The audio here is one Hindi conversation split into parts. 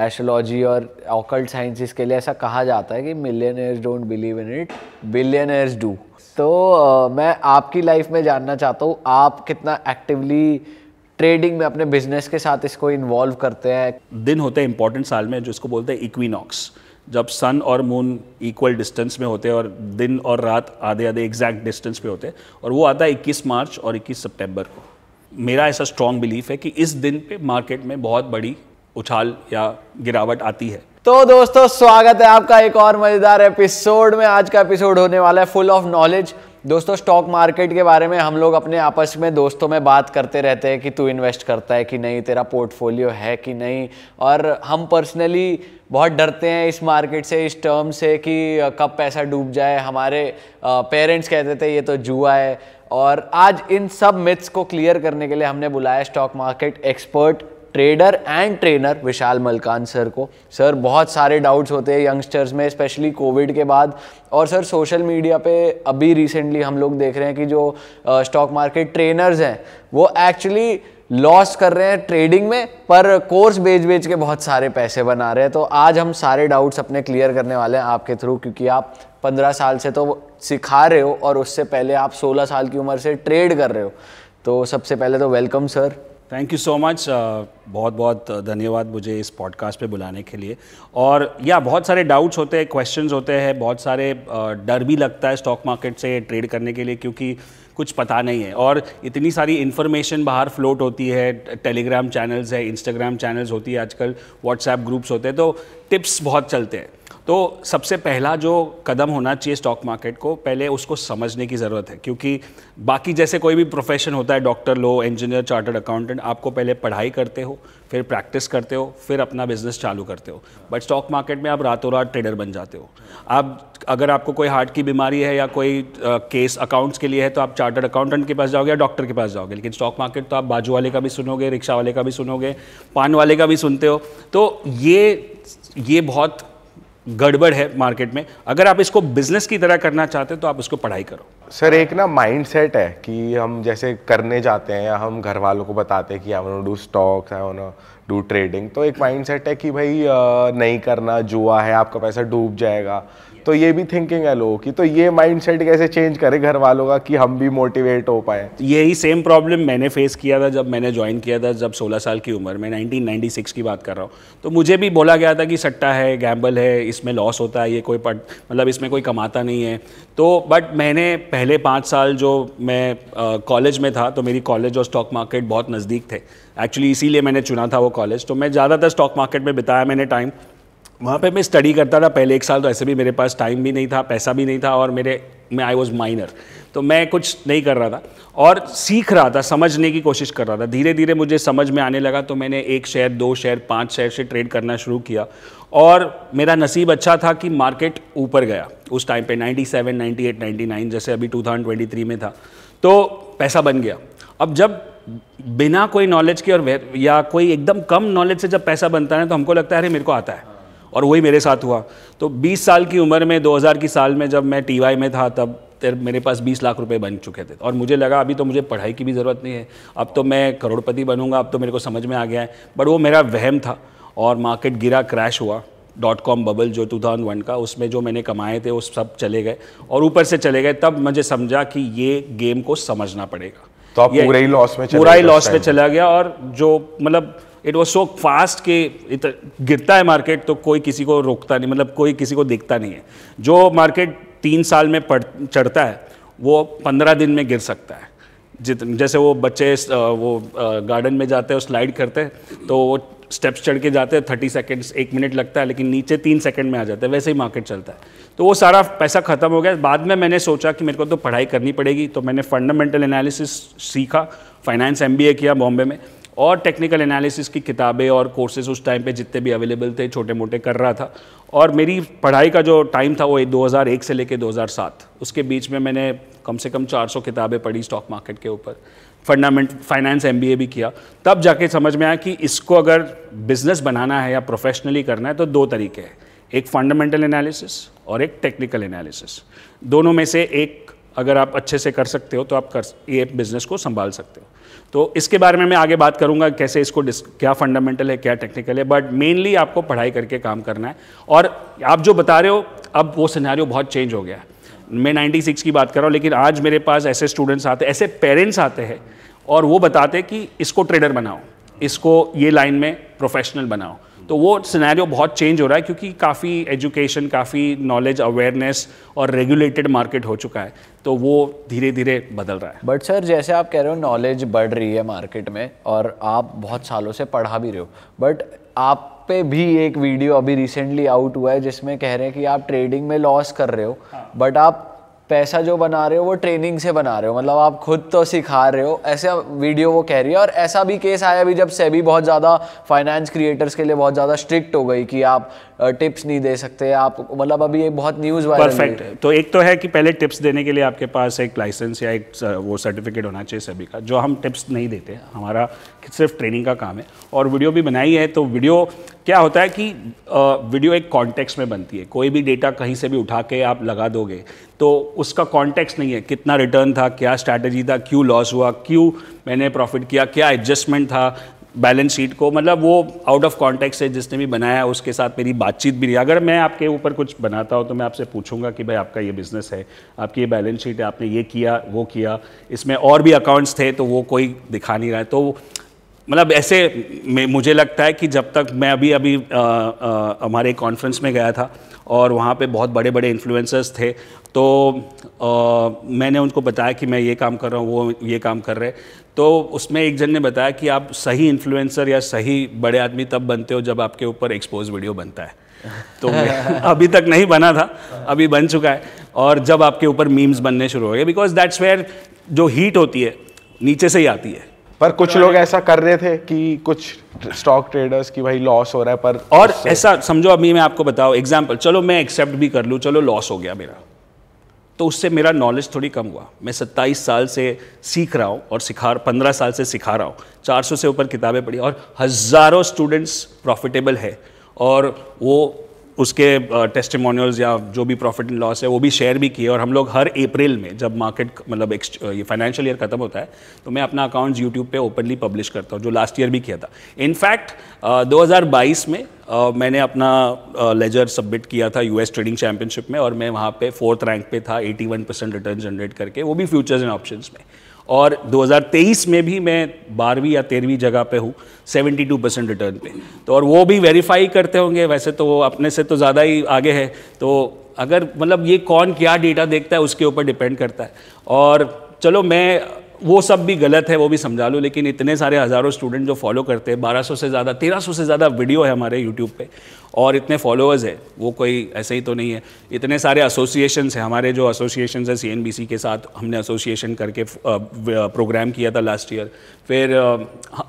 एस्ट्रोलॉजी और ऑकल्ट साइंसिस के लिए ऐसा कहा जाता है कि millionaires don't believe in it billionaires do तो uh, मैं आपकी लाइफ में जानना चाहता हूँ आप कितना एक्टिवली ट्रेडिंग में अपने बिजनेस के साथ इसको इन्वॉल्व करते हैं दिन होते हैं इंपॉर्टेंट साल में जिसको बोलते हैं इक्विनॉक्स जब सन और मून इक्वल डिस्टेंस में होते हैं और दिन और रात आधे आधे एग्जैक्ट डिस्टेंस पे होते हैं और वो आता है 21 मार्च और 21 सितंबर को मेरा ऐसा स्ट्रॉन्ग बिलीफ है कि इस दिन पे मार्केट में बहुत बड़ी उछाल या गिरावट आती है तो दोस्तों स्वागत है आपका एक और मज़ेदार एपिसोड में आज का एपिसोड होने वाला है फुल ऑफ नॉलेज दोस्तों स्टॉक मार्केट के बारे में हम लोग अपने आपस में दोस्तों में बात करते रहते हैं कि तू इन्वेस्ट करता है कि नहीं तेरा पोर्टफोलियो है कि नहीं और हम पर्सनली बहुत डरते हैं इस मार्केट से इस टर्म से कि कब पैसा डूब जाए हमारे पेरेंट्स कहते थे ये तो जुआ है और आज इन सब मिथ्स को क्लियर करने के लिए हमने बुलाया stock market expert trader and trainer Vishal Malkan sir को सर बहुत सारे डाउट्स होते हैं यंगस्टर्स में स्पेशली कोविड के बाद और सर सोशल मीडिया पे अभी रिसेंटली हम लोग देख रहे हैं कि जो स्टॉक मार्केट ट्रेनर्स हैं वो एक्चुअली लॉस कर रहे हैं ट्रेडिंग में पर कोर्स बेच बेच के बहुत सारे पैसे बना रहे हैं तो आज हम सारे डाउट्स अपने क्लियर करने वाले हैं आपके थ्रू क्योंकि आप पंद्रह साल से तो सिखा रहे हो और उससे पहले आप सोलह साल की उम्र से ट्रेड कर रहे हो तो सबसे पहले तो welcome sir thank you so much बहुत बहुत uh, धन्यवाद मुझे इस पॉडकास्ट पे बुलाने के लिए और या बहुत सारे डाउट्स होते हैं क्वेश्चंस होते हैं बहुत सारे uh, डर भी लगता है स्टॉक मार्केट से ट्रेड करने के लिए क्योंकि कुछ पता नहीं है और इतनी सारी इन्फॉर्मेशन बाहर फ्लोट होती है टेलीग्राम चैनल्स है इंस्टाग्राम चैनल्स होती है आजकल व्हाट्सएप ग्रुप्स होते हैं तो टिप्स बहुत चलते हैं तो सबसे पहला जो कदम होना चाहिए स्टॉक मार्केट को पहले उसको समझने की ज़रूरत है क्योंकि बाकी जैसे कोई भी प्रोफेशन होता है डॉक्टर लो इंजीनियर चार्टर्ड अकाउंटेंट आपको पहले पढ़ाई करते हो फिर प्रैक्टिस करते हो फिर अपना बिजनेस चालू करते हो बट स्टॉक मार्केट में आप रातों रात ट्रेडर बन जाते हो आप अगर आपको कोई हार्ट की बीमारी है या कोई आ, केस अकाउंट्स के लिए है तो आप चार्टर्ड अकाउंटेंट के पास जाओगे या डॉक्टर के पास जाओगे लेकिन स्टॉक मार्केट तो आप बाजू वाले का भी सुनोगे रिक्शा वाले का भी सुनोगे पान वाले का भी सुनते हो तो ये ये बहुत गड़बड़ है मार्केट में अगर आप इसको बिजनेस की तरह करना चाहते हैं तो आप उसको पढ़ाई करो सर एक ना माइंड सेट है कि हम जैसे करने जाते हैं या हम घर वालों को बताते हैं कि I want do stocks I want do trading तो एक माइंड सेट है कि भाई नहीं करना जुआ है आपका पैसा डूब जाएगा तो ये भी थिंकिंग है लोगों की तो ये माइंडसेट कैसे चेंज करें घर वालों का कि हम भी मोटिवेट हो पाए यही सेम प्रॉब्लम मैंने फेस किया था जब मैंने ज्वाइन किया था जब 16 साल की उम्र में 1996 की बात कर रहा हूँ तो मुझे भी बोला गया था कि सट्टा है गैम्बल है इसमें लॉस होता है ये कोई पट मतलब इसमें कोई कमाता नहीं है तो बट मैंने पहले पाँच साल जो मैं कॉलेज में था तो मेरी कॉलेज और स्टॉक मार्केट बहुत नज़दीक थे एक्चुअली इसीलिए मैंने चुना था वो कॉलेज तो मैं ज़्यादातर स्टॉक मार्केट में बिताया मैंने टाइम वहाँ पे मैं स्टडी करता था पहले एक साल तो ऐसे भी मेरे पास टाइम भी नहीं था पैसा भी नहीं था और मेरे मैं आई वॉज़ माइनर तो मैं कुछ नहीं कर रहा था और सीख रहा था समझने की कोशिश कर रहा था धीरे धीरे मुझे समझ में आने लगा तो मैंने एक शेयर दो शेयर पाँच शेयर से ट्रेड करना शुरू किया और मेरा नसीब अच्छा था कि मार्केट ऊपर गया उस टाइम पे 97, 98, 99 जैसे अभी 2023 में था तो पैसा बन गया अब जब बिना कोई नॉलेज के और या कोई एकदम कम नॉलेज से जब पैसा बनता है तो हमको लगता है अरे मेरे को आता है और वही मेरे साथ हुआ तो 20 साल की उम्र में 2000 की साल में जब मैं टीवाई में था तब तेरे मेरे पास 20 लाख रुपए बन चुके थे और मुझे लगा अभी तो मुझे पढ़ाई की भी ज़रूरत नहीं है अब तो मैं करोड़पति बनूंगा अब तो मेरे को समझ में आ गया है बट वो मेरा वहम था और मार्केट गिरा क्रैश हुआ डॉट कॉम बबल जो टू वन का उसमें जो मैंने कमाए थे वो सब चले गए और ऊपर से चले गए तब मुझे समझा कि ये गेम को समझना पड़ेगा तो आप पूरा ही लॉस में पूरा ही लॉस में चला गया और जो मतलब इट वॉज सो फास्ट कि गिरता है मार्केट तो कोई किसी को रोकता नहीं मतलब कोई किसी को देखता नहीं है जो मार्केट तीन साल में चढ़ता है वो पंद्रह दिन में गिर सकता है जित जैसे वो बच्चे वो गार्डन में जाते हैं स्लाइड करते हैं तो वो स्टेप्स चढ़ के जाते हैं थर्टी सेकेंड्स एक मिनट लगता है लेकिन नीचे तीन सेकेंड में आ जाता है वैसे ही मार्केट चलता है तो वो सारा पैसा ख़त्म हो गया बाद में मैंने सोचा कि मेरे को तो पढ़ाई करनी पड़ेगी तो मैंने फंडामेंटल एनालिसिस सीखा फाइनेंस एम किया बॉम्बे में और टेक्निकल एनालिसिस की किताबें और कोर्सेज उस टाइम पे जितने भी अवेलेबल थे छोटे मोटे कर रहा था और मेरी पढ़ाई का जो टाइम था वो 2001 से लेके 2007 उसके बीच में मैंने कम से कम 400 किताबें पढ़ी स्टॉक मार्केट के ऊपर फंडामेंट फाइनेंस एम भी किया तब जाके समझ में आया कि इसको अगर बिजनेस बनाना है या प्रोफेशनली करना है तो दो तरीके हैं एक फंडामेंटल एनालिसिस और एक टेक्निकल एनालिसिस दोनों में से एक अगर आप अच्छे से कर सकते हो तो आप कर ये बिजनेस को संभाल सकते हो तो इसके बारे में मैं आगे बात करूंगा कैसे इसको क्या फंडामेंटल है क्या टेक्निकल है बट मेनली आपको पढ़ाई करके काम करना है और आप जो बता रहे हो अब वो सिनेरियो बहुत चेंज हो गया है मैं 96 की बात कर रहा हूँ लेकिन आज मेरे पास ऐसे स्टूडेंट्स आते हैं ऐसे पेरेंट्स आते हैं और वो बताते हैं कि इसको ट्रेडर बनाओ इसको ये लाइन में प्रोफेशनल बनाओ तो वो सिनेरियो बहुत चेंज हो रहा है क्योंकि काफ़ी एजुकेशन काफ़ी नॉलेज अवेयरनेस और रेगुलेटेड मार्केट हो चुका है तो वो धीरे धीरे बदल रहा है बट सर जैसे आप कह रहे हो नॉलेज बढ़ रही है मार्केट में और आप बहुत सालों से पढ़ा भी रहे हो बट आप पे भी एक वीडियो अभी रिसेंटली आउट हुआ है जिसमें कह रहे हैं कि आप ट्रेडिंग में लॉस कर रहे हो बट हाँ। आप पैसा जो बना रहे हो वो ट्रेनिंग से बना रहे हो मतलब आप खुद तो सिखा रहे हो ऐसा वीडियो वो कह रही है और ऐसा भी केस आया भी जब सेबी बहुत ज़्यादा फाइनेंस क्रिएटर्स के लिए बहुत ज़्यादा स्ट्रिक्ट हो गई कि आप टिप्स नहीं दे सकते आप मतलब अभी एक बहुत न्यूज़ परफेक्ट तो एक तो है कि पहले टिप्स देने के लिए आपके पास एक लाइसेंस या एक वो सर्टिफिकेट होना चाहिए सभी का जो हम टिप्स नहीं देते हमारा सिर्फ ट्रेनिंग का काम है और वीडियो भी बनाई है तो वीडियो क्या होता है कि वीडियो एक कॉन्टेक्स्ट में बनती है कोई भी डेटा कहीं से भी उठा के आप लगा दोगे तो उसका कॉन्टेक्स्ट नहीं है कितना रिटर्न था क्या स्ट्रैटेजी था क्यों लॉस हुआ क्यों मैंने प्रॉफिट किया क्या एडजस्टमेंट था बैलेंस शीट को मतलब वो आउट ऑफ कॉन्टेक्स है जिसने भी बनाया उसके साथ मेरी बातचीत भी रही अगर मैं आपके ऊपर कुछ बनाता हूँ तो मैं आपसे पूछूंगा कि भाई आपका ये बिज़नेस है आपकी ये बैलेंस शीट है आपने ये किया वो किया इसमें और भी अकाउंट्स थे तो वो कोई दिखा नहीं रहा है तो मतलब ऐसे मुझे लगता है कि जब तक मैं अभी अभी हमारे कॉन्फ्रेंस में गया था और वहाँ पे बहुत बड़े बड़े इन्फ्लुएंसर्स थे तो आ, मैंने उनको बताया कि मैं ये काम कर रहा हूँ वो ये काम कर रहे तो उसमें एक जन ने बताया कि आप सही इन्फ्लुएंसर या सही बड़े आदमी तब बनते हो जब आपके ऊपर एक्सपोज वीडियो बनता है तो अभी तक नहीं बना था अभी बन चुका है और जब आपके ऊपर मीम्स बनने शुरू हो गए बिकॉज दैट्स वेयर जो हीट होती है नीचे से ही आती है पर तो कुछ लोग ऐसा कर रहे थे कि कुछ स्टॉक ट्रेडर्स की भाई लॉस हो रहा है पर और ऐसा समझो अभी मैं आपको बताऊँ एग्जाम्पल चलो मैं एक्सेप्ट भी कर लूँ चलो लॉस हो गया मेरा तो उससे मेरा नॉलेज थोड़ी कम हुआ मैं 27 साल से सीख रहा हूँ और सिखा पंद्रह साल से सिखा रहा हूँ चार से ऊपर किताबें पढ़ी और हज़ारों स्टूडेंट्स प्रॉफिटेबल है और वो उसके टेस्टिमोनियल्स या जो भी प्रॉफिट एंड लॉस है वो भी शेयर भी किए और हम लोग हर अप्रैल में जब मार्केट मतलब ये फाइनेंशियल ईयर खत्म होता है तो मैं अपना अकाउंट्स यूट्यूब पे ओपनली पब्लिश करता हूँ जो लास्ट ईयर भी किया था इनफैक्ट 2022 में Uh, मैंने अपना लेजर uh, सबमिट किया था यूएस ट्रेडिंग चैंपियनशिप में और मैं वहाँ पे फोर्थ रैंक पे था एटी परसेंट रिटर्न जनरेट करके वो भी फ्यूचर्स एंड ऑप्शन में और 2023 में भी मैं बारहवीं या तेरहवीं जगह पे हूँ 72 परसेंट रिटर्न पे तो और वो भी वेरीफाई करते होंगे वैसे तो वो अपने से तो ज़्यादा ही आगे है तो अगर मतलब ये कौन क्या डेटा देखता है उसके ऊपर डिपेंड करता है और चलो मैं वो सब भी गलत है वो भी समझा लो लेकिन इतने सारे हज़ारों स्टूडेंट जो फॉलो करते हैं बारह से ज़्यादा तेरह से ज़्यादा वीडियो है हमारे यूट्यूब पर और इतने फॉलोअर्स है वो कोई ऐसे ही तो नहीं है इतने सारे एसोसिएशन हैं हमारे जो एसोसिएशन है सी के साथ हमने एसोसिएशन करके प्रोग्राम किया था लास्ट ईयर फिर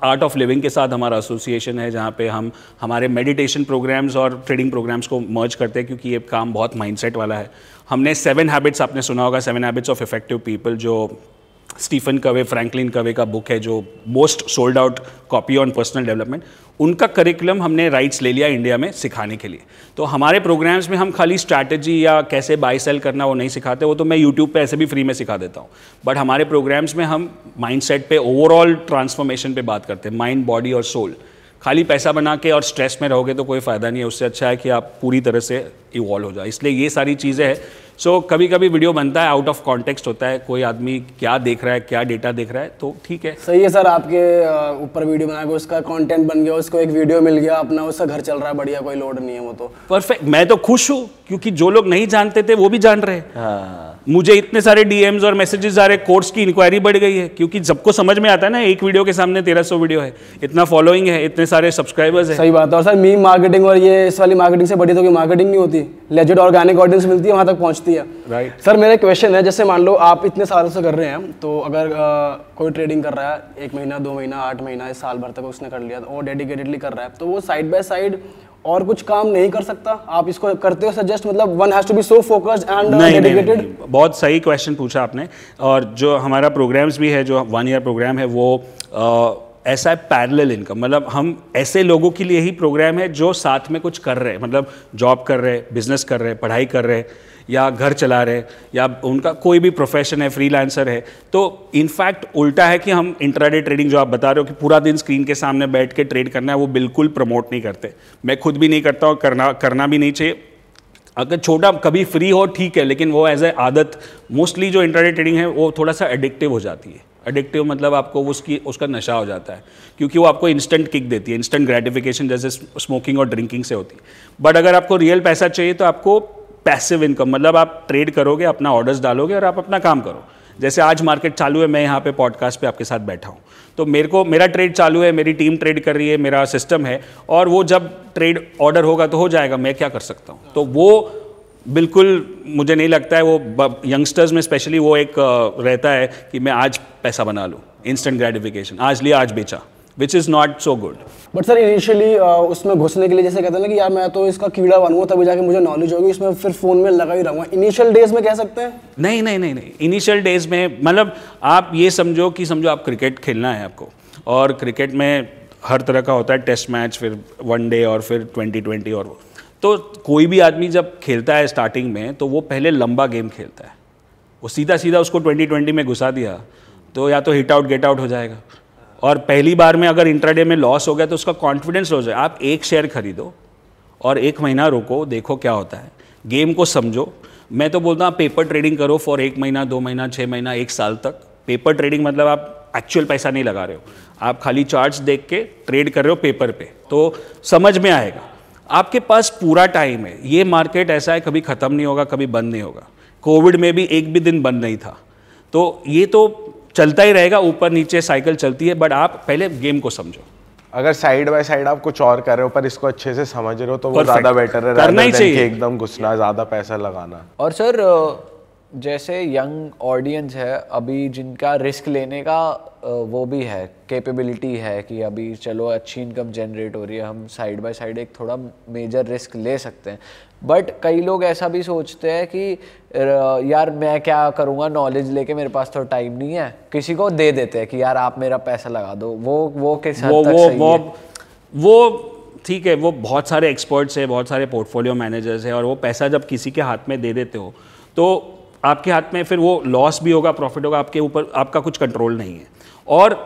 आर्ट ऑफ लिविंग के साथ हमारा एसोसिएशन है जहाँ पे हम हमारे मेडिटेशन प्रोग्राम्स और ट्रेडिंग प्रोग्राम्स को मर्ज करते हैं क्योंकि ये काम बहुत माइंडसेट वाला है हमने सेवन हैबिट्स आपने सुना होगा seven habits of effective people जो स्टीफन कवे फ्रैंकलिन कवे का बुक है जो most sold out copy on personal development उनका करिकुलम हमने राइट्स ले लिया इंडिया में सिखाने के लिए तो हमारे प्रोग्राम्स में हम खाली स्ट्रैटेजी या कैसे बाय सेल करना वो नहीं सिखाते वो तो मैं यूट्यूब पे ऐसे भी फ्री में सिखा देता हूँ बट हमारे प्रोग्राम्स में हम माइंड पे ओवरऑल ट्रांसफॉर्मेशन पे बात करते हैं माइंड बॉडी और सोल खाली पैसा बना के और स्ट्रेस में रहोगे तो कोई फ़ायदा नहीं है उससे अच्छा है कि आप पूरी तरह से इवॉल्व हो जाए इसलिए ये सारी चीज़ें हैं सो so, कभी कभी वीडियो बनता है आउट ऑफ कॉन्टेक्स्ट होता है कोई आदमी क्या देख रहा है क्या डेटा देख रहा है तो ठीक है सही है सर आपके ऊपर वीडियो बना के उसका कंटेंट बन गया उसको एक वीडियो मिल गया अपना उसका घर चल रहा है बढ़िया कोई लोड नहीं है वो तो परफेक्ट मैं तो खुश हूँ क्योंकि जो लोग नहीं जानते थे वो भी जान रहे हैं हाँ। मुझे इतने सारे डीएम्स और मैसेजेस आ रहे कोर्स की इंक्वायरी बढ़ गई है क्योंकि सबको समझ में आता है ना एक वीडियो के सामने तेरह सौ वीडियो है इतना फॉलोइंग है इतने सारे सब्सक्राइबर्स है सही बात है और सर मी मार्केटिंग और ये इस वाली मार्केटिंग से बड़ी तो मार्केटिंग नहीं होती लेजेड ऑर्गेनिक ऑडियंस मिलती है वहाँ तक पहुँचती बचती है राइट सर मेरा क्वेश्चन है जैसे मान लो आप इतने सालों से कर रहे हैं तो अगर आ, कोई ट्रेडिंग कर रहा है एक महीना दो महीना आठ महीना इस साल भर तक उसने कर लिया और डेडिकेटेडली कर रहा है तो वो साइड बाय साइड और कुछ काम नहीं कर सकता आप इसको करते हो सजेस्ट मतलब one has to be so focused and dedicated बहुत सही क्वेश्चन पूछा आपने और जो हमारा प्रोग्राम्स भी है जो वन ईयर प्रोग्राम है वो आ, ऐसा है पैरेलल इनकम मतलब हम ऐसे लोगों के लिए ही प्रोग्राम है जो साथ में कुछ कर रहे हैं मतलब जॉब कर रहे हैं बिजनेस कर रहे हैं पढ़ाई कर रहे हैं या घर चला रहे या उनका कोई भी प्रोफेशन है फ्रीलांसर है तो इनफैक्ट उल्टा है कि हम इंट्राडे ट्रेडिंग जो आप बता रहे हो कि पूरा दिन स्क्रीन के सामने बैठ के ट्रेड करना है वो बिल्कुल प्रमोट नहीं करते मैं खुद भी नहीं करता और करना करना भी नहीं चाहिए अगर छोटा कभी फ्री हो ठीक है लेकिन वो एज ए आदत मोस्टली जो इंटरनेट ट्रेडिंग है वो थोड़ा सा एडिक्टिव हो जाती है एडिक्टिव मतलब आपको उसकी उसका नशा हो जाता है क्योंकि वो आपको इंस्टेंट किक देती है इंस्टेंट ग्रेटिफिकेशन जैसे स्मोकिंग और ड्रिंकिंग से होती है बट अगर आपको रियल पैसा चाहिए तो आपको पैसिव इनकम मतलब आप ट्रेड करोगे अपना ऑर्डर्स डालोगे और आप अपना काम करो जैसे आज मार्केट चालू है मैं यहाँ पे पॉडकास्ट पे आपके साथ बैठा हूँ तो मेरे को मेरा ट्रेड चालू है मेरी टीम ट्रेड कर रही है मेरा सिस्टम है और वो जब ट्रेड ऑर्डर होगा तो हो जाएगा मैं क्या कर सकता हूँ तो वो बिल्कुल मुझे नहीं लगता है वो यंगस्टर्स में स्पेशली वो एक रहता है कि मैं आज पैसा बना लूँ इंस्टेंट ग्रेटिफिकेशन आज लिया आज बेचा which is not so good but sir initially उसमें घुसने के लिए जैसे कहते हैं कि यार मैं तो इसका कीड़ा बनूंगा तभी जाके मुझे नॉलेज होगी इसमें फिर फ़ोन में लगा ही रहूंगा इनिशियल डेज में कह सकते हैं नहीं नहीं नहीं नहीं इनिशियल डेज में मतलब आप ये समझो कि समझो आप क्रिकेट खेलना है आपको और क्रिकेट में हर तरह का होता है टेस्ट मैच फिर वन डे और फिर ट्वेंटी ट्वेंटी और तो कोई भी आदमी जब खेलता है स्टार्टिंग में तो वो पहले लंबा गेम खेलता है वो सीधा सीधा उसको ट्वेंटी ट्वेंटी में घुसा दिया तो या तो हिट आउट गेट आउट हो जाएगा और पहली बार में अगर इंट्राडे में लॉस हो गया तो उसका कॉन्फिडेंस लॉस है आप एक शेयर खरीदो और एक महीना रोको देखो क्या होता है गेम को समझो मैं तो बोलता हूँ पेपर ट्रेडिंग करो फॉर एक महीना दो महीना छः महीना एक साल तक पेपर ट्रेडिंग मतलब आप एक्चुअल पैसा नहीं लगा रहे हो आप खाली चार्ट्स देख के ट्रेड कर रहे हो पेपर पे तो समझ में आएगा आपके पास पूरा टाइम है ये मार्केट ऐसा है कभी ख़त्म नहीं होगा कभी बंद नहीं होगा कोविड में भी एक भी दिन बंद नहीं था तो ये तो चलता ही रहेगा ऊपर नीचे साइकिल चलती है बट आप पहले गेम को समझो अगर साइड बाय साइड आप कुछ और कर रहे हो पर इसको अच्छे से समझ रहे हो तो वो ज्यादा बेटर है करना ही चाहिए एकदम घुसना ज्यादा पैसा लगाना और सर जैसे यंग ऑडियंस है अभी जिनका रिस्क लेने का वो भी है कैपेबिलिटी है कि अभी चलो अच्छी इनकम जनरेट हो रही है हम साइड बाय साइड एक थोड़ा मेजर रिस्क ले सकते हैं बट कई लोग ऐसा भी सोचते हैं कि यार मैं क्या करूँगा नॉलेज लेके मेरे पास तो टाइम नहीं है किसी को दे देते हैं कि यार आप मेरा पैसा लगा दो वो वो किस वो, तक वो, सही वो, है? वो ठीक है वो बहुत सारे एक्सपर्ट्स हैं बहुत सारे पोर्टफोलियो मैनेजर्स हैं और वो पैसा जब किसी के हाथ में दे देते हो तो आपके हाथ में फिर वो लॉस भी होगा प्रॉफिट होगा आपके ऊपर आपका कुछ कंट्रोल नहीं है और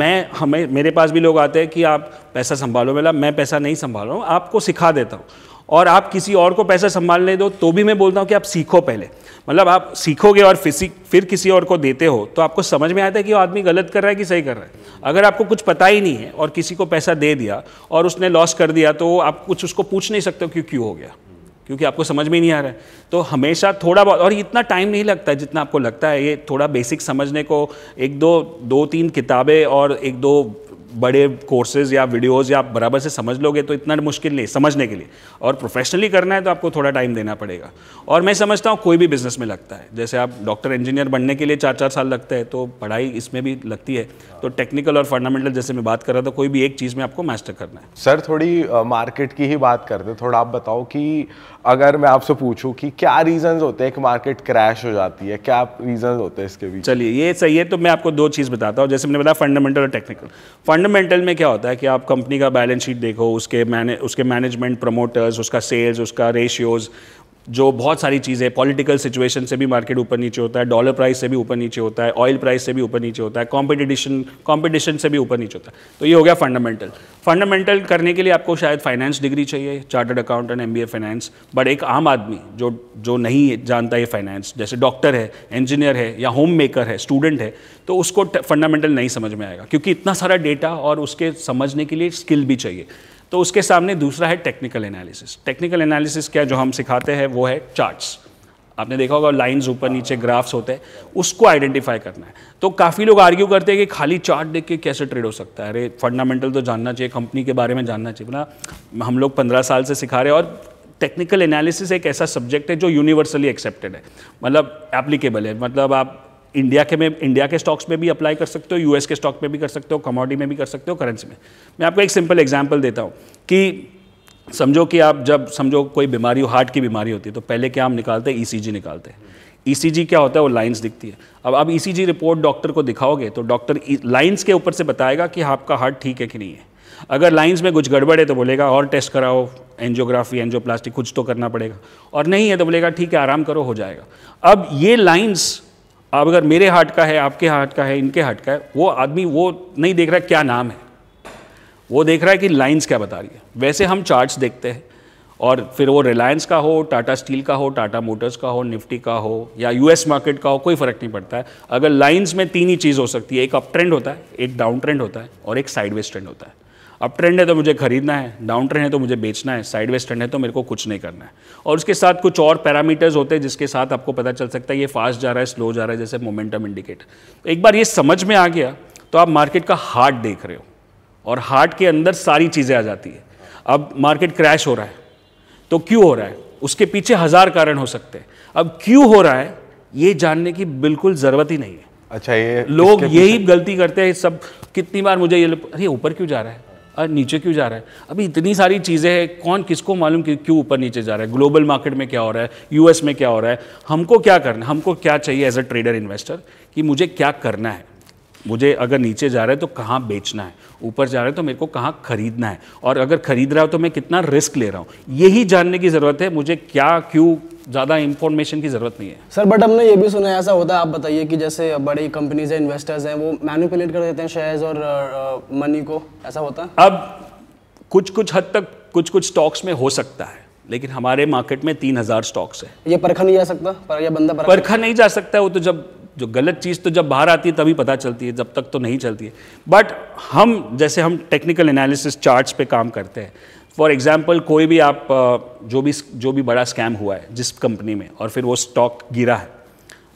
मैं हमें मेरे पास भी लोग आते हैं कि आप पैसा संभालो मेरा मैं पैसा नहीं संभाल रहा हूँ आपको सिखा देता हूँ और आप किसी और को पैसा संभालने दो तो भी मैं बोलता हूँ कि आप सीखो पहले मतलब आप सीखोगे और फिर फिर किसी और को देते हो तो आपको समझ में आता है कि वो आदमी गलत कर रहा है कि सही कर रहा है अगर आपको कुछ पता ही नहीं है और किसी को पैसा दे दिया और उसने लॉस कर दिया तो आप कुछ उसको पूछ नहीं सकते कि क्यों हो गया क्योंकि आपको समझ में नहीं आ रहा है तो हमेशा थोड़ा बहुत और इतना टाइम नहीं लगता है जितना आपको लगता है ये थोड़ा बेसिक समझने को एक दो दो तीन किताबें और एक दो बड़े कोर्सेज या वीडियोज़ या आप बराबर से समझ लोगे तो इतना मुश्किल नहीं समझने के लिए और प्रोफेशनली करना है तो आपको थोड़ा टाइम देना पड़ेगा और मैं समझता हूँ कोई भी बिजनेस में लगता है जैसे आप डॉक्टर इंजीनियर बनने के लिए चार चार साल लगता है तो पढ़ाई इसमें भी लगती है तो टेक्निकल और फंडामेंटल जैसे मैं बात कर रहा था कोई भी एक चीज़ में आपको मास्टर करना है सर थोड़ी मार्केट की ही बात करते थोड़ा आप बताओ कि अगर मैं आपसे पूछूं कि क्या रीजंस होते हैं कि मार्केट क्रैश हो जाती है क्या रीजंस होते हैं इसके बीच चलिए ये सही है तो मैं आपको दो चीज़ बताता हूँ जैसे मैंने बताया फंडामेंटल और टेक्निकल फंडामेंटल में क्या होता है कि आप कंपनी का बैलेंस शीट देखो उसके मैने उसके मैनेजमेंट प्रमोटर्स उसका सेल्स उसका रेशियोज़ जो बहुत सारी चीज़ें पॉलिटिकल सिचुएशन से भी मार्केट ऊपर नीचे होता है डॉलर प्राइस से भी ऊपर नीचे होता है ऑयल प्राइस से भी ऊपर नीचे होता है कॉम्पिटिशन कॉम्पिटिशन से भी ऊपर नीचे होता है तो ये हो गया फंडामेंटल फंडामेंटल करने के लिए आपको शायद फाइनेंस डिग्री चाहिए chartered accountant M B A finance but एक आम आदमी जो जो नहीं जानता ये फाइनेंस जैसे डॉक्टर है इंजीनियर है या होम मेकर है स्टूडेंट है तो उसको फंडामेंटल नहीं समझ में आएगा क्योंकि इतना सारा डेटा और उसके समझने के लिए स्किल भी चाहिए तो उसके सामने दूसरा है टेक्निकल एनालिसिस टेक्निकल एनालिसिस क्या जो हम सिखाते हैं वो है चार्ट्स आपने देखा होगा लाइंस ऊपर नीचे ग्राफ्स होते हैं उसको आइडेंटिफाई करना है तो काफ़ी लोग आर्ग्यू करते हैं कि खाली चार्ट देख के कैसे ट्रेड हो सकता है अरे फंडामेंटल तो जानना चाहिए कंपनी के बारे में जानना चाहिए ना हम लोग पंद्रह साल से सिखा रहे हैं और टेक्निकल एनालिसिस एक ऐसा सब्जेक्ट है जो यूनिवर्सली एक्सेप्टेड है मतलब एप्लीकेबल है मतलब आप इंडिया के में इंडिया के स्टॉक्स में भी अप्लाई कर सकते हो यूएस के स्टॉक में भी कर सकते हो कमोडिटी में भी कर सकते हो करेंसी में मैं आपको एक सिंपल एग्जाम्पल देता हूँ कि समझो कि आप जब समझो कोई बीमारी हो हार्ट की बीमारी होती है तो पहले क्या हम निकालते हैं ई e निकालते हैं ई e क्या होता है वो लाइंस दिखती है अब आप ई रिपोर्ट डॉक्टर को दिखाओगे तो डॉक्टर लाइंस e, के ऊपर से बताएगा कि आपका हार्ट ठीक है कि नहीं है अगर लाइंस में कुछ गड़बड़ है तो बोलेगा और टेस्ट कराओ एंजियोग्राफी एंजियोप्लास्टिक कुछ तो करना पड़ेगा और नहीं है तो बोलेगा ठीक है आराम करो हो जाएगा अब ये लाइन्स अब अगर मेरे हार्ट का है आपके हार्ट का है इनके हार्ट का है वो आदमी वो नहीं देख रहा है क्या नाम है वो देख रहा है कि लाइंस क्या बता रही है वैसे हम चार्ट्स देखते हैं और फिर वो रिलायंस का हो टाटा स्टील का हो टाटा मोटर्स का हो निफ्टी का हो या यूएस मार्केट का हो कोई फ़र्क नहीं पड़ता है अगर लाइंस में तीन ही चीज़ हो सकती है एक अप ट्रेंड होता है एक डाउन ट्रेंड होता है और एक साइडवेज ट्रेंड होता है अप ट्रेंड है तो मुझे खरीदना है डाउन ट्रेंड है तो मुझे बेचना है वेस्ट ट्रेंड है तो मेरे को कुछ नहीं करना है और उसके साथ कुछ और पैरामीटर्स होते हैं जिसके साथ आपको पता चल सकता है ये फास्ट जा रहा है स्लो जा रहा है जैसे मोमेंटम इंडिकेटर तो एक बार ये समझ में आ गया तो आप मार्केट का हार्ट देख रहे हो और हार्ट के अंदर सारी चीज़ें आ जाती है अब मार्केट क्रैश हो रहा है तो क्यों हो रहा है उसके पीछे हज़ार कारण हो सकते हैं अब क्यों हो रहा है ये जानने की बिल्कुल ज़रूरत ही नहीं है अच्छा ये लोग यही गलती करते हैं सब कितनी बार मुझे ये अरे ऊपर क्यों जा रहा है और नीचे क्यों जा रहा है अभी इतनी सारी चीज़ें हैं कौन किसको मालूम कि क्यों ऊपर नीचे जा रहा है ग्लोबल मार्केट में क्या हो रहा है यूएस में क्या हो रहा है हमको क्या करना हमको क्या चाहिए एज अ ट्रेडर इन्वेस्टर कि मुझे क्या करना है मुझे अगर नीचे जा रहा है तो कहाँ बेचना है ऊपर जा रहा है तो मेरे को कहाँ खरीदना है और अगर खरीद रहा हो तो मैं कितना रिस्क ले रहा हूँ यही जानने की ज़रूरत है मुझे क्या क्यों ज़्यादा इन्फॉर्मेशन की ज़रूरत नहीं है सर बट हमने ये भी सुना है ऐसा होता है आप बताइए कि जैसे बड़ी कंपनीज हैं इन्वेस्टर्स हैं वो मैनिपुलेट कर देते हैं शेयर्स और मनी को ऐसा होता है अब कुछ कुछ हद तक कुछ कुछ स्टॉक्स में हो सकता है लेकिन हमारे मार्केट में तीन हज़ार स्टॉक्स है ये परखा नहीं जा सकता पर ये बंदा परखा नहीं जा सकता वो तो जब जो गलत चीज़ तो जब बाहर आती है तभी पता चलती है जब तक तो नहीं चलती है बट हम जैसे हम टेक्निकल एनालिसिस चार्ट्स पे काम करते हैं फॉर एग्ज़ाम्पल कोई भी आप जो भी जो भी बड़ा स्कैम हुआ है जिस कंपनी में और फिर वो स्टॉक गिरा है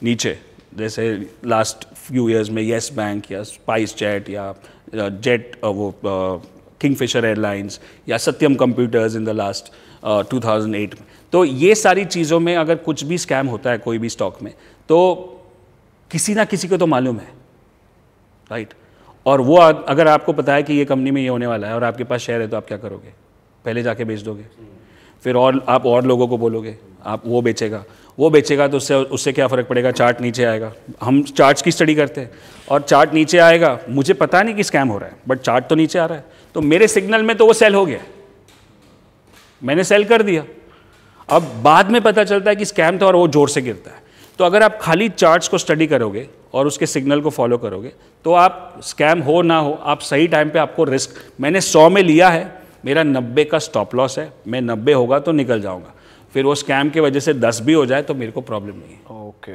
नीचे जैसे लास्ट फ्यू ईयर्स में येस बैंक या स्पाइस जेट या जेट वो किंग फिशर एयरलाइंस या Satyam computers in the last 2008 में तो ये सारी चीज़ों में अगर कुछ भी स्कैम होता है कोई भी स्टॉक में तो किसी ना किसी को तो मालूम है राइट और वो अगर आपको पता है कि ये कंपनी में ये होने वाला है और आपके पास शेयर है तो आप क्या करोगे पहले जाके बेच दोगे फिर और आप और लोगों को बोलोगे आप वो बेचेगा वो बेचेगा तो उससे उससे क्या फ़र्क पड़ेगा चार्ट नीचे आएगा हम चार्ट की स्टडी करते हैं और चार्ट नीचे आएगा मुझे पता नहीं कि स्कैम हो रहा है बट चार्ट तो नीचे आ रहा है तो मेरे सिग्नल में तो वो सेल हो गया मैंने सेल कर दिया अब बाद में पता चलता है कि स्कैम था तो और वो जोर से गिरता है तो अगर आप खाली चार्ट्स को स्टडी करोगे और उसके सिग्नल को फॉलो करोगे तो आप स्कैम हो ना हो आप सही टाइम पे आपको रिस्क मैंने सौ में लिया है मेरा नब्बे का स्टॉप लॉस है मैं नब्बे होगा तो निकल जाऊंगा फिर वो स्कैम की वजह से दस भी हो जाए तो मेरे को प्रॉब्लम नहीं है ओके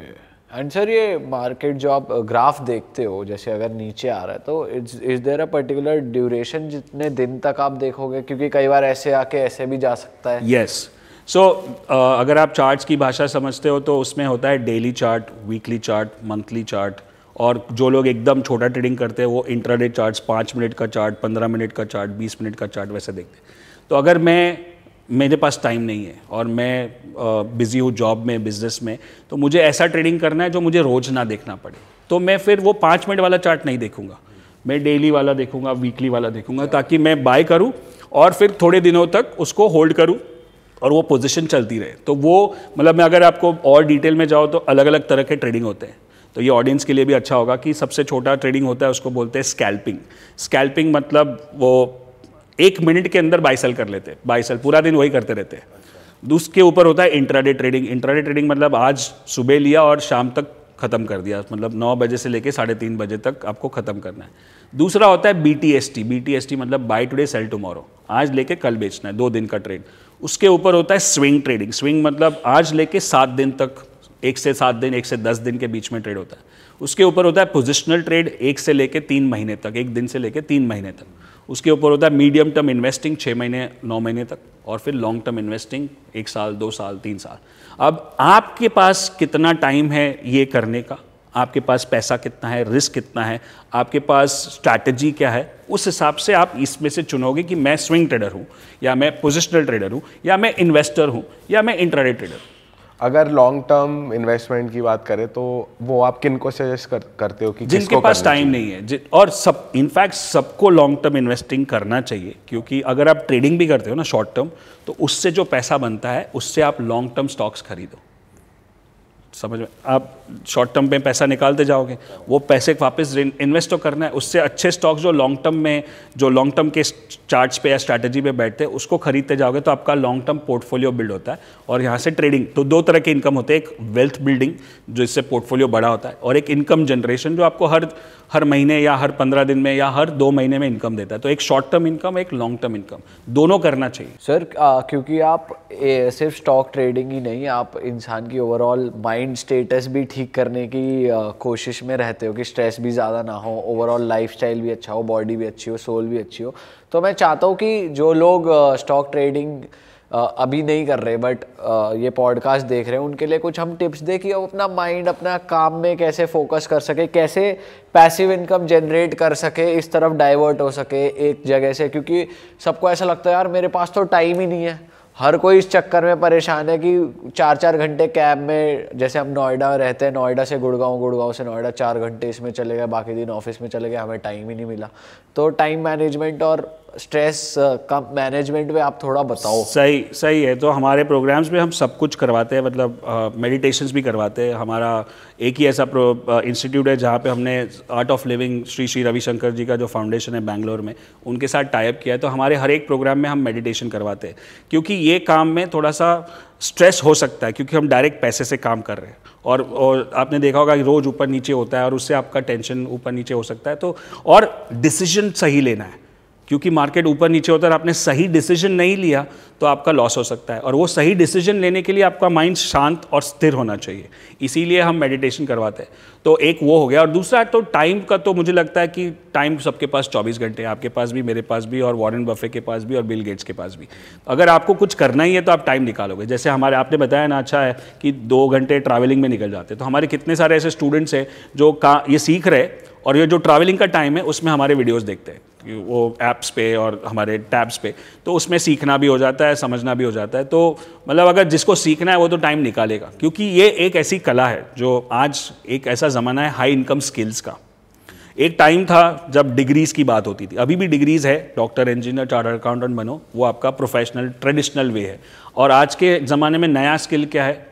एंड सर ये मार्केट जो आप ग्राफ देखते हो जैसे अगर नीचे आ रहा है तो it's is there a particular duration जितने दिन तक आप देखोगे क्योंकि कई बार ऐसे आके ऐसे भी जा सकता है yes yes. So so, uh, अगर आप चार्ट्स की भाषा समझते हो तो उसमें होता है daily chart weekly chart monthly chart और जो लोग एकदम छोटा ट्रेडिंग करते हैं वो इंटरनेट चार्ट्स पाँच मिनट का चार्ट पंद्रह मिनट का चार्ट बीस मिनट का चार्ट वैसे देखते हैं तो अगर मैं मेरे पास टाइम नहीं है और मैं बिज़ी uh, हूँ जॉब में बिज़नेस में तो मुझे ऐसा ट्रेडिंग करना है जो मुझे रोज़ ना देखना पड़े तो मैं फिर वो पाँच मिनट वाला चार्ट नहीं देखूंगा मैं डेली वाला देखूंगा वीकली वाला देखूंगा ताकि मैं बाय करूँ और फिर थोड़े दिनों तक उसको होल्ड करूँ और वो पोजीशन चलती रहे तो वो मतलब मैं अगर आपको और डिटेल में जाओ तो अलग अलग तरह के ट्रेडिंग होते हैं तो ये ऑडियंस के लिए भी अच्छा होगा कि सबसे छोटा ट्रेडिंग होता है उसको बोलते हैं स्कैल्पिंग स्कैल्पिंग मतलब वो एक मिनट के अंदर बाई कर लेते हैं बाई पूरा दिन वही करते रहते हैं अच्छा। उसके ऊपर होता है इंट्राडे ट्रेडिंग इंट्राडे ट्रेडिंग मतलब आज सुबह लिया और शाम तक ख़त्म कर दिया मतलब नौ बजे से लेकर साढ़े तीन बजे तक आपको ख़त्म करना है दूसरा होता है B T S T B T S T मतलब बाई टुडे सेल टुमारो आज लेके कल बेचना है दो दिन का ट्रेड उसके ऊपर होता है स्विंग ट्रेडिंग स्विंग मतलब आज लेके सात दिन तक एक से सात दिन एक से दस दिन के बीच में ट्रेड होता है उसके ऊपर होता है पोजिशनल ट्रेड एक से लेके तीन महीने तक एक दिन से लेके तीन महीने तक उसके ऊपर होता है मीडियम टर्म इन्वेस्टिंग छः महीने नौ महीने तक और फिर लॉन्ग टर्म इन्वेस्टिंग एक साल दो साल तीन साल अब आपके पास कितना टाइम है ये करने का आपके पास पैसा कितना है रिस्क कितना है आपके पास स्ट्रैटेजी क्या है उस हिसाब से आप इसमें से चुनोगे कि मैं स्विंग ट्रेडर हूँ या मैं पोजिशनल ट्रेडर हूँ या मैं इन्वेस्टर हूँ या मैं इंटरडे ट्रेडर हूँ अगर लॉन्ग टर्म इन्वेस्टमेंट की बात करें तो वो आप किन को सजेस्ट कर, करते हो कि जिनके पास टाइम नहीं है और सब इनफैक्ट सबको लॉन्ग टर्म इन्वेस्टिंग करना चाहिए क्योंकि अगर आप ट्रेडिंग भी करते हो ना शॉर्ट टर्म तो उससे जो पैसा बनता है उससे आप लॉन्ग टर्म स्टॉक्स खरीदो समझ में आप शॉर्ट टर्म में पैसा निकालते जाओगे वो पैसे वापस इन्वेस्ट तो करना है उससे अच्छे स्टॉक जो लॉन्ग टर्म में जो लॉन्ग टर्म के चार्ज पे या स्ट्रैटेजी पे बैठते हैं उसको खरीदते जाओगे तो आपका लॉन्ग टर्म पोर्टफोलियो बिल्ड होता है और यहाँ से ट्रेडिंग तो दो तरह के इनकम होते हैं एक वेल्थ बिल्डिंग जो इससे पोर्टफोलियो बड़ा होता है और एक इनकम जनरेशन जो आपको हर हर महीने या हर पंद्रह दिन में या हर दो महीने में इनकम देता है तो एक शॉर्ट टर्म इनकम एक लॉन्ग टर्म इनकम दोनों करना चाहिए सर क्योंकि आप सिर्फ स्टॉक ट्रेडिंग ही नहीं आप इंसान की ओवरऑल माइंड स्टेटस भी ठीक ठीक करने की कोशिश में रहते हो कि स्ट्रेस भी ज़्यादा ना हो ओवरऑल स्टाइल भी अच्छा हो बॉडी भी अच्छी हो सोल भी अच्छी हो तो मैं चाहता हूँ कि जो लोग स्टॉक ट्रेडिंग अभी नहीं कर रहे बट ये पॉडकास्ट देख रहे हैं उनके लिए कुछ हम टिप्स दें कि वो अपना माइंड अपना काम में कैसे फोकस कर सके कैसे पैसिव इनकम जनरेट कर सके इस तरफ डाइवर्ट हो सके एक जगह से क्योंकि सबको ऐसा लगता है यार मेरे पास तो टाइम ही नहीं है हर कोई इस चक्कर में परेशान है कि चार चार घंटे कैब में जैसे हम नोएडा रहते हैं नोएडा से गुड़गांव गुड़गांव से नोएडा चार घंटे इसमें चले गए बाकी दिन ऑफिस में चले गए हमें टाइम ही नहीं मिला तो टाइम मैनेजमेंट और स्ट्रेस का मैनेजमेंट में आप थोड़ा बताओ सही सही है तो हमारे प्रोग्राम्स में हम सब कुछ करवाते हैं मतलब मेडिटेशंस uh, भी करवाते हैं हमारा एक ही ऐसा इंस्टीट्यूट uh, है जहाँ पे हमने art of living Shri Shri Ravishankar ji का जो फाउंडेशन है बैंगलोर में उनके साथ टाइप किया है तो हमारे हर एक प्रोग्राम में हम मेडिटेशन करवाते हैं क्योंकि ये काम में थोड़ा सा स्ट्रेस हो सकता है क्योंकि हम डायरेक्ट पैसे से काम कर रहे हैं और और आपने देखा होगा कि रोज़ ऊपर नीचे होता है और उससे आपका टेंशन ऊपर नीचे हो सकता है तो और डिसीजन सही लेना है क्योंकि मार्केट ऊपर नीचे होता है आपने सही डिसीजन नहीं लिया तो आपका लॉस हो सकता है और वो सही डिसीजन लेने के लिए आपका माइंड शांत और स्थिर होना चाहिए इसीलिए हम मेडिटेशन करवाते हैं तो एक वो हो गया और दूसरा तो टाइम का तो मुझे लगता है कि टाइम सबके पास 24 घंटे हैं आपके पास भी मेरे पास भी और वॉरन बफे के पास भी और बिल गेट्स के पास भी अगर आपको कुछ करना ही है तो आप टाइम निकालोगे जैसे हमारे आपने बताया ना अच्छा है कि दो घंटे ट्रैवलिंग में निकल जाते हैं तो हमारे कितने सारे ऐसे स्टूडेंट्स हैं जो का ये सीख रहे और ये जो ट्रैवलिंग का टाइम है उसमें हमारे वीडियोज़ देखते हैं वो ऐप्स पे और हमारे टैब्स पे तो उसमें सीखना भी हो जाता है समझना भी हो जाता है तो मतलब अगर जिसको सीखना है वो तो टाइम निकालेगा क्योंकि ये एक ऐसी कला है जो आज एक ऐसा ज़माना है हाई इनकम स्किल्स का एक टाइम था जब डिग्रीज़ की बात होती थी अभी भी डिग्रीज़ है डॉक्टर इंजीनियर चार्टर अकाउंटेंट बनो वो आपका प्रोफेशनल ट्रेडिशनल वे है और आज के ज़माने में नया स्किल क्या है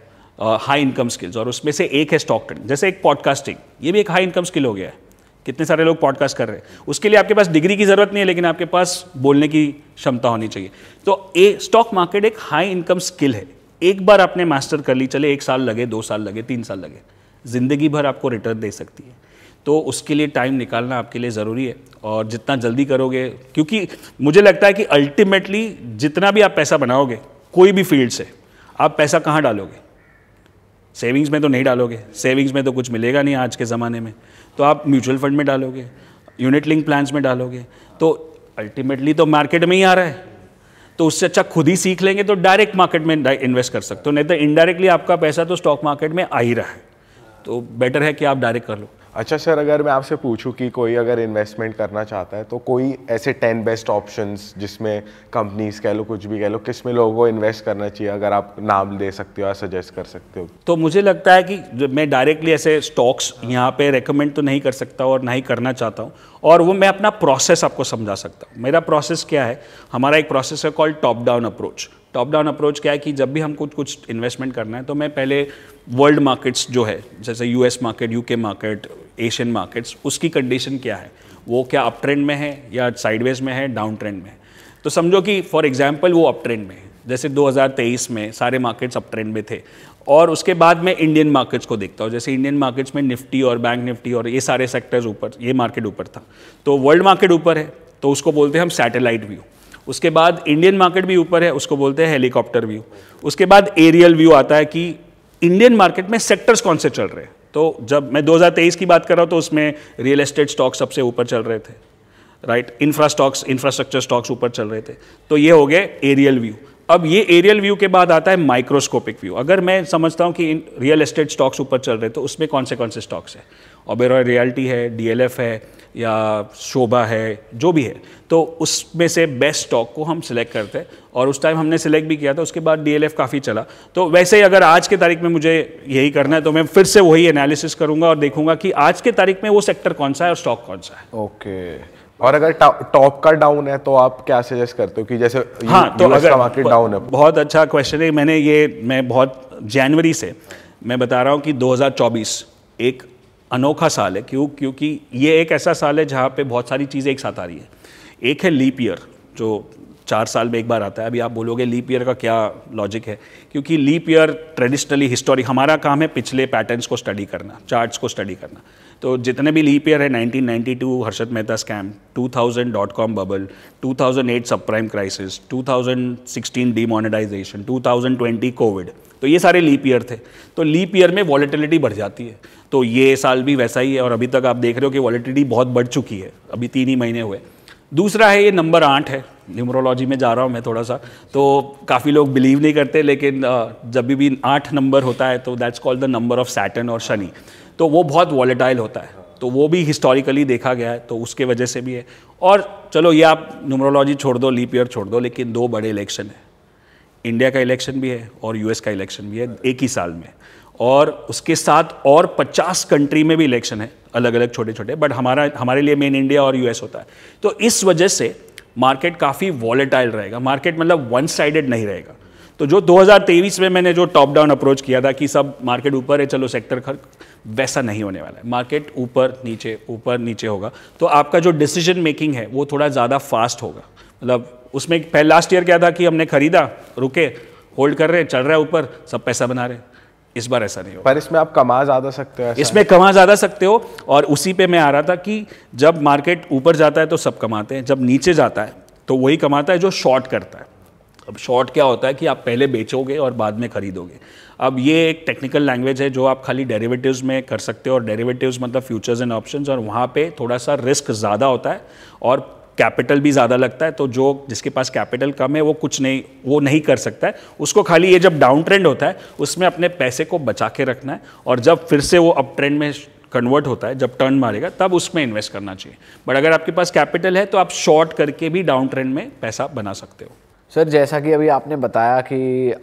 हाई इनकम स्किल्स और उसमें से एक है स्टॉक ट्रेडिंग जैसे एक पॉडकास्टिंग ये भी एक हाई इनकम स्किल हो गया है कितने सारे लोग पॉडकास्ट कर रहे हैं उसके लिए आपके पास डिग्री की ज़रूरत नहीं है लेकिन आपके पास बोलने की क्षमता होनी चाहिए तो ए स्टॉक मार्केट एक हाई इनकम स्किल है एक बार आपने मास्टर कर ली चले एक साल लगे दो साल लगे तीन साल लगे ज़िंदगी भर आपको रिटर्न दे सकती है तो उसके लिए टाइम निकालना आपके लिए ज़रूरी है और जितना जल्दी करोगे क्योंकि मुझे लगता है कि अल्टीमेटली जितना भी आप पैसा बनाओगे कोई भी फील्ड से आप पैसा कहाँ डालोगे सेविंग्स में तो नहीं डालोगे सेविंग्स में तो कुछ मिलेगा नहीं आज के ज़माने में तो आप म्यूचुअल फंड में डालोगे यूनिट लिंक प्लान्स में डालोगे तो अल्टीमेटली तो मार्केट में ही आ रहा है तो उससे अच्छा खुद ही सीख लेंगे तो डायरेक्ट मार्केट में इन्वेस्ट कर सकते हो नहीं तो इनडायरेक्टली आपका पैसा तो स्टॉक मार्केट में आ ही रहा है तो बेटर है कि आप डायरेक्ट कर लो अच्छा सर अगर मैं आपसे पूछूं कि कोई अगर इन्वेस्टमेंट करना चाहता है तो कोई ऐसे टेन बेस्ट ऑप्शंस जिसमें कंपनीज कह लो कुछ भी कह लो किस में लोगों को इन्वेस्ट करना चाहिए अगर आप नाम दे सकते हो या सजेस्ट कर सकते हो तो मुझे लगता है कि मैं डायरेक्टली ऐसे स्टॉक्स यहाँ पे रिकमेंड तो नहीं कर सकता और ना ही करना चाहता हूँ और वो मैं अपना प्रोसेस आपको समझा सकता हूँ मेरा प्रोसेस क्या है हमारा एक प्रोसेस है call top down approach top down approach क्या है कि जब भी हम कुछ कुछ इन्वेस्टमेंट करना है तो मैं पहले वर्ल्ड मार्केट्स जो है जैसे US market UK market Asian markets उसकी कंडीशन क्या है वो क्या अप ट्रेंड में है या साइडवेज में है डाउन ट्रेंड में है तो समझो कि फॉर एग्जाम्पल वो अप ट्रेंड में है जैसे 2023 में सारे मार्केट्स अप ट्रेंड में थे और उसके बाद मैं इंडियन मार्केट्स को देखता हूँ जैसे इंडियन मार्केट्स में निफ्टी और बैंक निफ्टी और ये सारे सेक्टर्स ऊपर ये मार्केट ऊपर था तो वर्ल्ड मार्केट ऊपर है तो उसको बोलते हैं हम सैटेलाइट व्यू उसके बाद इंडियन मार्केट भी ऊपर है उसको बोलते हैं हेलीकॉप्टर व्यू उसके बाद एरियल व्यू आता है कि इंडियन मार्केट में सेक्टर्स कौन से चल रहे हैं तो जब मैं 2023 की बात कर रहा हूँ तो उसमें रियल एस्टेट स्टॉक सबसे ऊपर चल रहे थे राइट इंफ्रास्टॉक्स इंफ्रास्ट्रक्चर स्टॉक्स ऊपर चल रहे थे तो ये हो गए एरियल व्यू अब ये एरियल व्यू के बाद आता है माइक्रोस्कोपिक व्यू अगर मैं समझता हूँ कि इन रियल एस्टेट स्टॉक्स ऊपर चल रहे तो उसमें कौन से कौन से स्टॉक्स हैं ओबेरॉय रियल्टी है डीएलएफ है या शोभा है जो भी है तो उसमें से बेस्ट स्टॉक को हम सिलेक्ट करते हैं और उस टाइम हमने सिलेक्ट भी किया था उसके बाद एफ काफ़ी चला तो वैसे ही अगर आज के तारीख में मुझे यही करना है तो मैं फिर से वही एनालिसिस करूंगा और देखूंगा कि आज के तारीख में वो सेक्टर कौन सा है और स्टॉक कौन सा है ओके okay. और अगर टॉप का डाउन है तो आप क्या सजेस्ट करते हो कि जैसे हाँ, तो अगर का मार्केट डाउन है बहुत अच्छा क्वेश्चन है मैंने ये मैं बहुत जनवरी से मैं बता रहा हूँ कि 2024 एक अनोखा साल है क्यों क्योंकि ये एक ऐसा साल है जहाँ पे बहुत सारी चीज़ें एक साथ आ रही है एक है लीप ईयर जो चार साल में एक बार आता है अभी आप बोलोगे लीप ईयर का क्या लॉजिक है क्योंकि लीप ईयर ट्रेडिशनली हिस्टोरिक हमारा काम है पिछले पैटर्न्स को स्टडी करना चार्ट्स को स्टडी करना तो जितने भी लीप ईयर है 1992 Harshad Mehta scam 2000 dot com bubble 2008 सब प्राइम क्राइसिस 2016 डीमोनेटाइजेशन 2020 कोविड तो ये सारे लीप ईयर थे तो लीप ईयर में वॉलिटिलिटी बढ़ जाती है तो ये साल भी वैसा ही है और अभी तक आप देख रहे हो कि वॉलिटिलिटी बहुत बढ़ चुकी है अभी तीन ही महीने हुए दूसरा है ये नंबर आठ है न्यूमरोलॉजी में जा रहा हूँ मैं थोड़ा सा तो काफ़ी लोग बिलीव नहीं करते लेकिन जब भी आठ नंबर होता है तो that's called the number of Saturn और शनि तो वो बहुत वॉलेटाइल होता है तो वो भी हिस्टोरिकली देखा गया है तो उसके वजह से भी है और चलो ये आप न्यूमरोलॉजी छोड़ दो लीप ईयर छोड़ दो लेकिन दो बड़े इलेक्शन हैं इंडिया का इलेक्शन भी है और यूएस का इलेक्शन भी है एक ही साल में और उसके साथ और 50 कंट्री में भी इलेक्शन है अलग अलग छोटे छोटे बट हमारा हमारे लिए मेन इंडिया और यूएस होता है तो इस वजह से मार्केट काफ़ी वॉलेटाइल रहेगा मार्केट मतलब वन साइडेड नहीं रहेगा तो जो 2023 में मैंने जो टॉप डाउन अप्रोच किया था कि सब मार्केट ऊपर है चलो सेक्टर खर्च वैसा नहीं होने वाला है मार्केट ऊपर नीचे ऊपर नीचे होगा तो आपका जो डिसीजन मेकिंग है वो थोड़ा ज़्यादा फास्ट होगा मतलब उसमें पहले लास्ट ईयर क्या था कि हमने खरीदा रुके होल्ड कर रहे चल रहा है ऊपर सब पैसा बना रहे इस बार ऐसा नहीं हो पर इसमें आप कमा ज़्यादा सकते हो इसमें कमा ज़्यादा सकते हो और उसी पे मैं आ रहा था कि जब मार्केट ऊपर जाता है तो सब कमाते हैं जब नीचे जाता है तो वही कमाता है जो शॉर्ट करता है अब शॉर्ट क्या होता है कि आप पहले बेचोगे और बाद में खरीदोगे अब ये एक टेक्निकल लैंग्वेज है जो आप खाली डेरिवेटिव्स में कर सकते हो और डेरिवेटिव्स मतलब फ्यूचर्स एंड ऑप्शंस और वहाँ पे थोड़ा सा रिस्क ज़्यादा होता है और कैपिटल भी ज़्यादा लगता है तो जो जिसके पास कैपिटल कम है वो कुछ नहीं वो नहीं कर सकता है उसको खाली ये जब डाउन ट्रेंड होता है उसमें अपने पैसे को बचा के रखना है और जब फिर से वो अप ट्रेंड में कन्वर्ट होता है जब टर्न मारेगा तब उसमें इन्वेस्ट करना चाहिए बट अगर आपके पास कैपिटल है तो आप शॉर्ट करके भी डाउन ट्रेंड में पैसा बना सकते हो सर जैसा कि अभी आपने बताया कि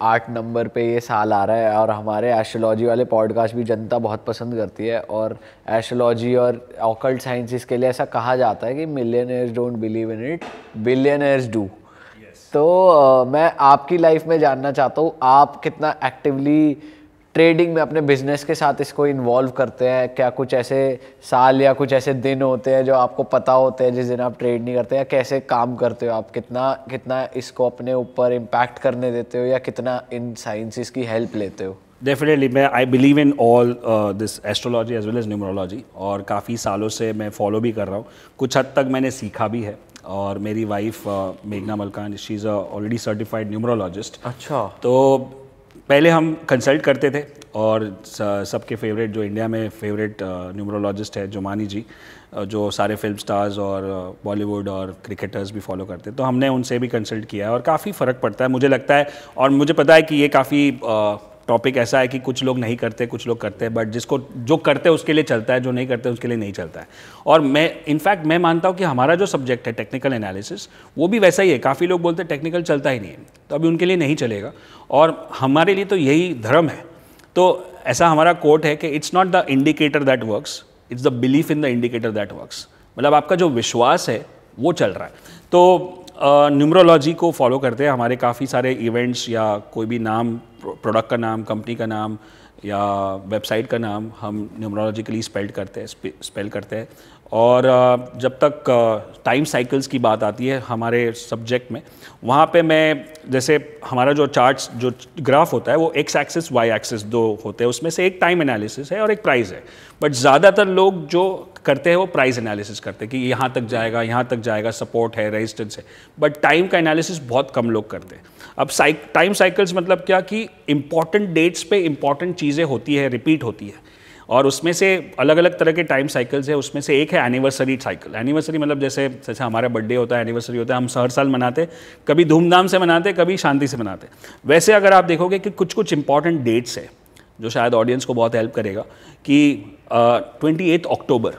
आठ नंबर पे ये साल आ रहा है और हमारे एस्ट्रोलॉजी वाले पॉडकास्ट भी जनता बहुत पसंद करती है और एस्ट्रोलॉजी और ऑकल्ट साइंसिस के लिए ऐसा कहा जाता है कि millionaires don't believe in it billionaires do तो मैं आपकी लाइफ में जानना चाहता हूँ आप कितना एक्टिवली ट्रेडिंग में अपने बिजनेस के साथ इसको इन्वॉल्व करते हैं क्या कुछ ऐसे साल या कुछ ऐसे दिन होते हैं जो आपको पता होते हैं जिस दिन आप ट्रेड नहीं करते या कैसे काम करते हो आप कितना कितना इसको अपने ऊपर इम्पैक्ट करने देते हो या कितना इन साइंसिस की हेल्प लेते हो डेफिनेटली मैं I believe in all this astrology as well as numerology और काफ़ी सालों से मैं फॉलो भी कर रहा हूँ कुछ हद तक मैंने सीखा भी है और मेरी वाइफ uh, मेघना Malkan she is already certified numerologist अच्छा तो पहले हम कंसल्ट करते थे और सबके फेवरेट जो इंडिया में फेवरेट न्यूमरोलॉजिस्ट है जुमानी जी जो सारे फिल्म स्टार्स और बॉलीवुड और क्रिकेटर्स भी फॉलो करते हैं तो हमने उनसे भी कंसल्ट किया है और काफ़ी फ़र्क पड़ता है मुझे लगता है और मुझे पता है कि ये काफ़ी टॉपिक ऐसा है कि कुछ लोग नहीं करते कुछ लोग करते हैं बट जिसको जो करते हैं उसके लिए चलता है जो नहीं करते उसके लिए नहीं चलता है और मैं इनफैक्ट मैं मानता हूँ कि हमारा जो सब्जेक्ट है टेक्निकल एनालिसिस वो भी वैसा ही है काफ़ी लोग बोलते हैं टेक्निकल चलता ही नहीं है तो अभी उनके लिए नहीं चलेगा और हमारे लिए तो यही धर्म है तो ऐसा हमारा कोर्ट है कि it's not the indicator that works it's the belief in the indicator that works मतलब आपका जो विश्वास है वो चल रहा है तो न्यूमरोलॉजी को फॉलो करते हैं हमारे काफ़ी सारे इवेंट्स या कोई भी नाम प्रोडक्ट का नाम कंपनी का नाम या वेबसाइट का नाम हम न्यूमरोलॉजिकली स्पेल करते हैं स्पेल करते हैं और जब तक टाइम साइकिल्स की बात आती है हमारे सब्जेक्ट में वहाँ पे मैं जैसे हमारा जो चार्ट्स जो ग्राफ होता है वो एक्स एक्सिस वाई एक्सिस दो होते हैं उसमें से एक टाइम एनालिसिस है और एक प्राइस है बट ज़्यादातर लोग जो करते हैं वो प्राइस एनालिसिस करते हैं कि यहाँ तक जाएगा यहाँ तक जाएगा सपोर्ट है रेजिस्टेंस है बट टाइम का एनालिसिस बहुत कम लोग करते हैं अब टाइम साइकिल्स मतलब क्या कि इम्पॉर्टेंट डेट्स पे इम्पॉर्टेंट चीज़ें होती है रिपीट होती है और उसमें से अलग अलग तरह के टाइम साइकिल्स है उसमें से एक है एनिवर्सरी साइकिल एनिवर्सरी मतलब जैसे जैसे हमारा बर्थडे होता है एनिवर्सरी होता है हम हर साल मनाते कभी धूमधाम से मनाते कभी शांति से मनाते वैसे अगर आप देखोगे कि कुछ कुछ इंपॉर्टेंट डेट्स है जो शायद ऑडियंस को बहुत हेल्प करेगा कि ट्वेंटी एथ अक्टूबर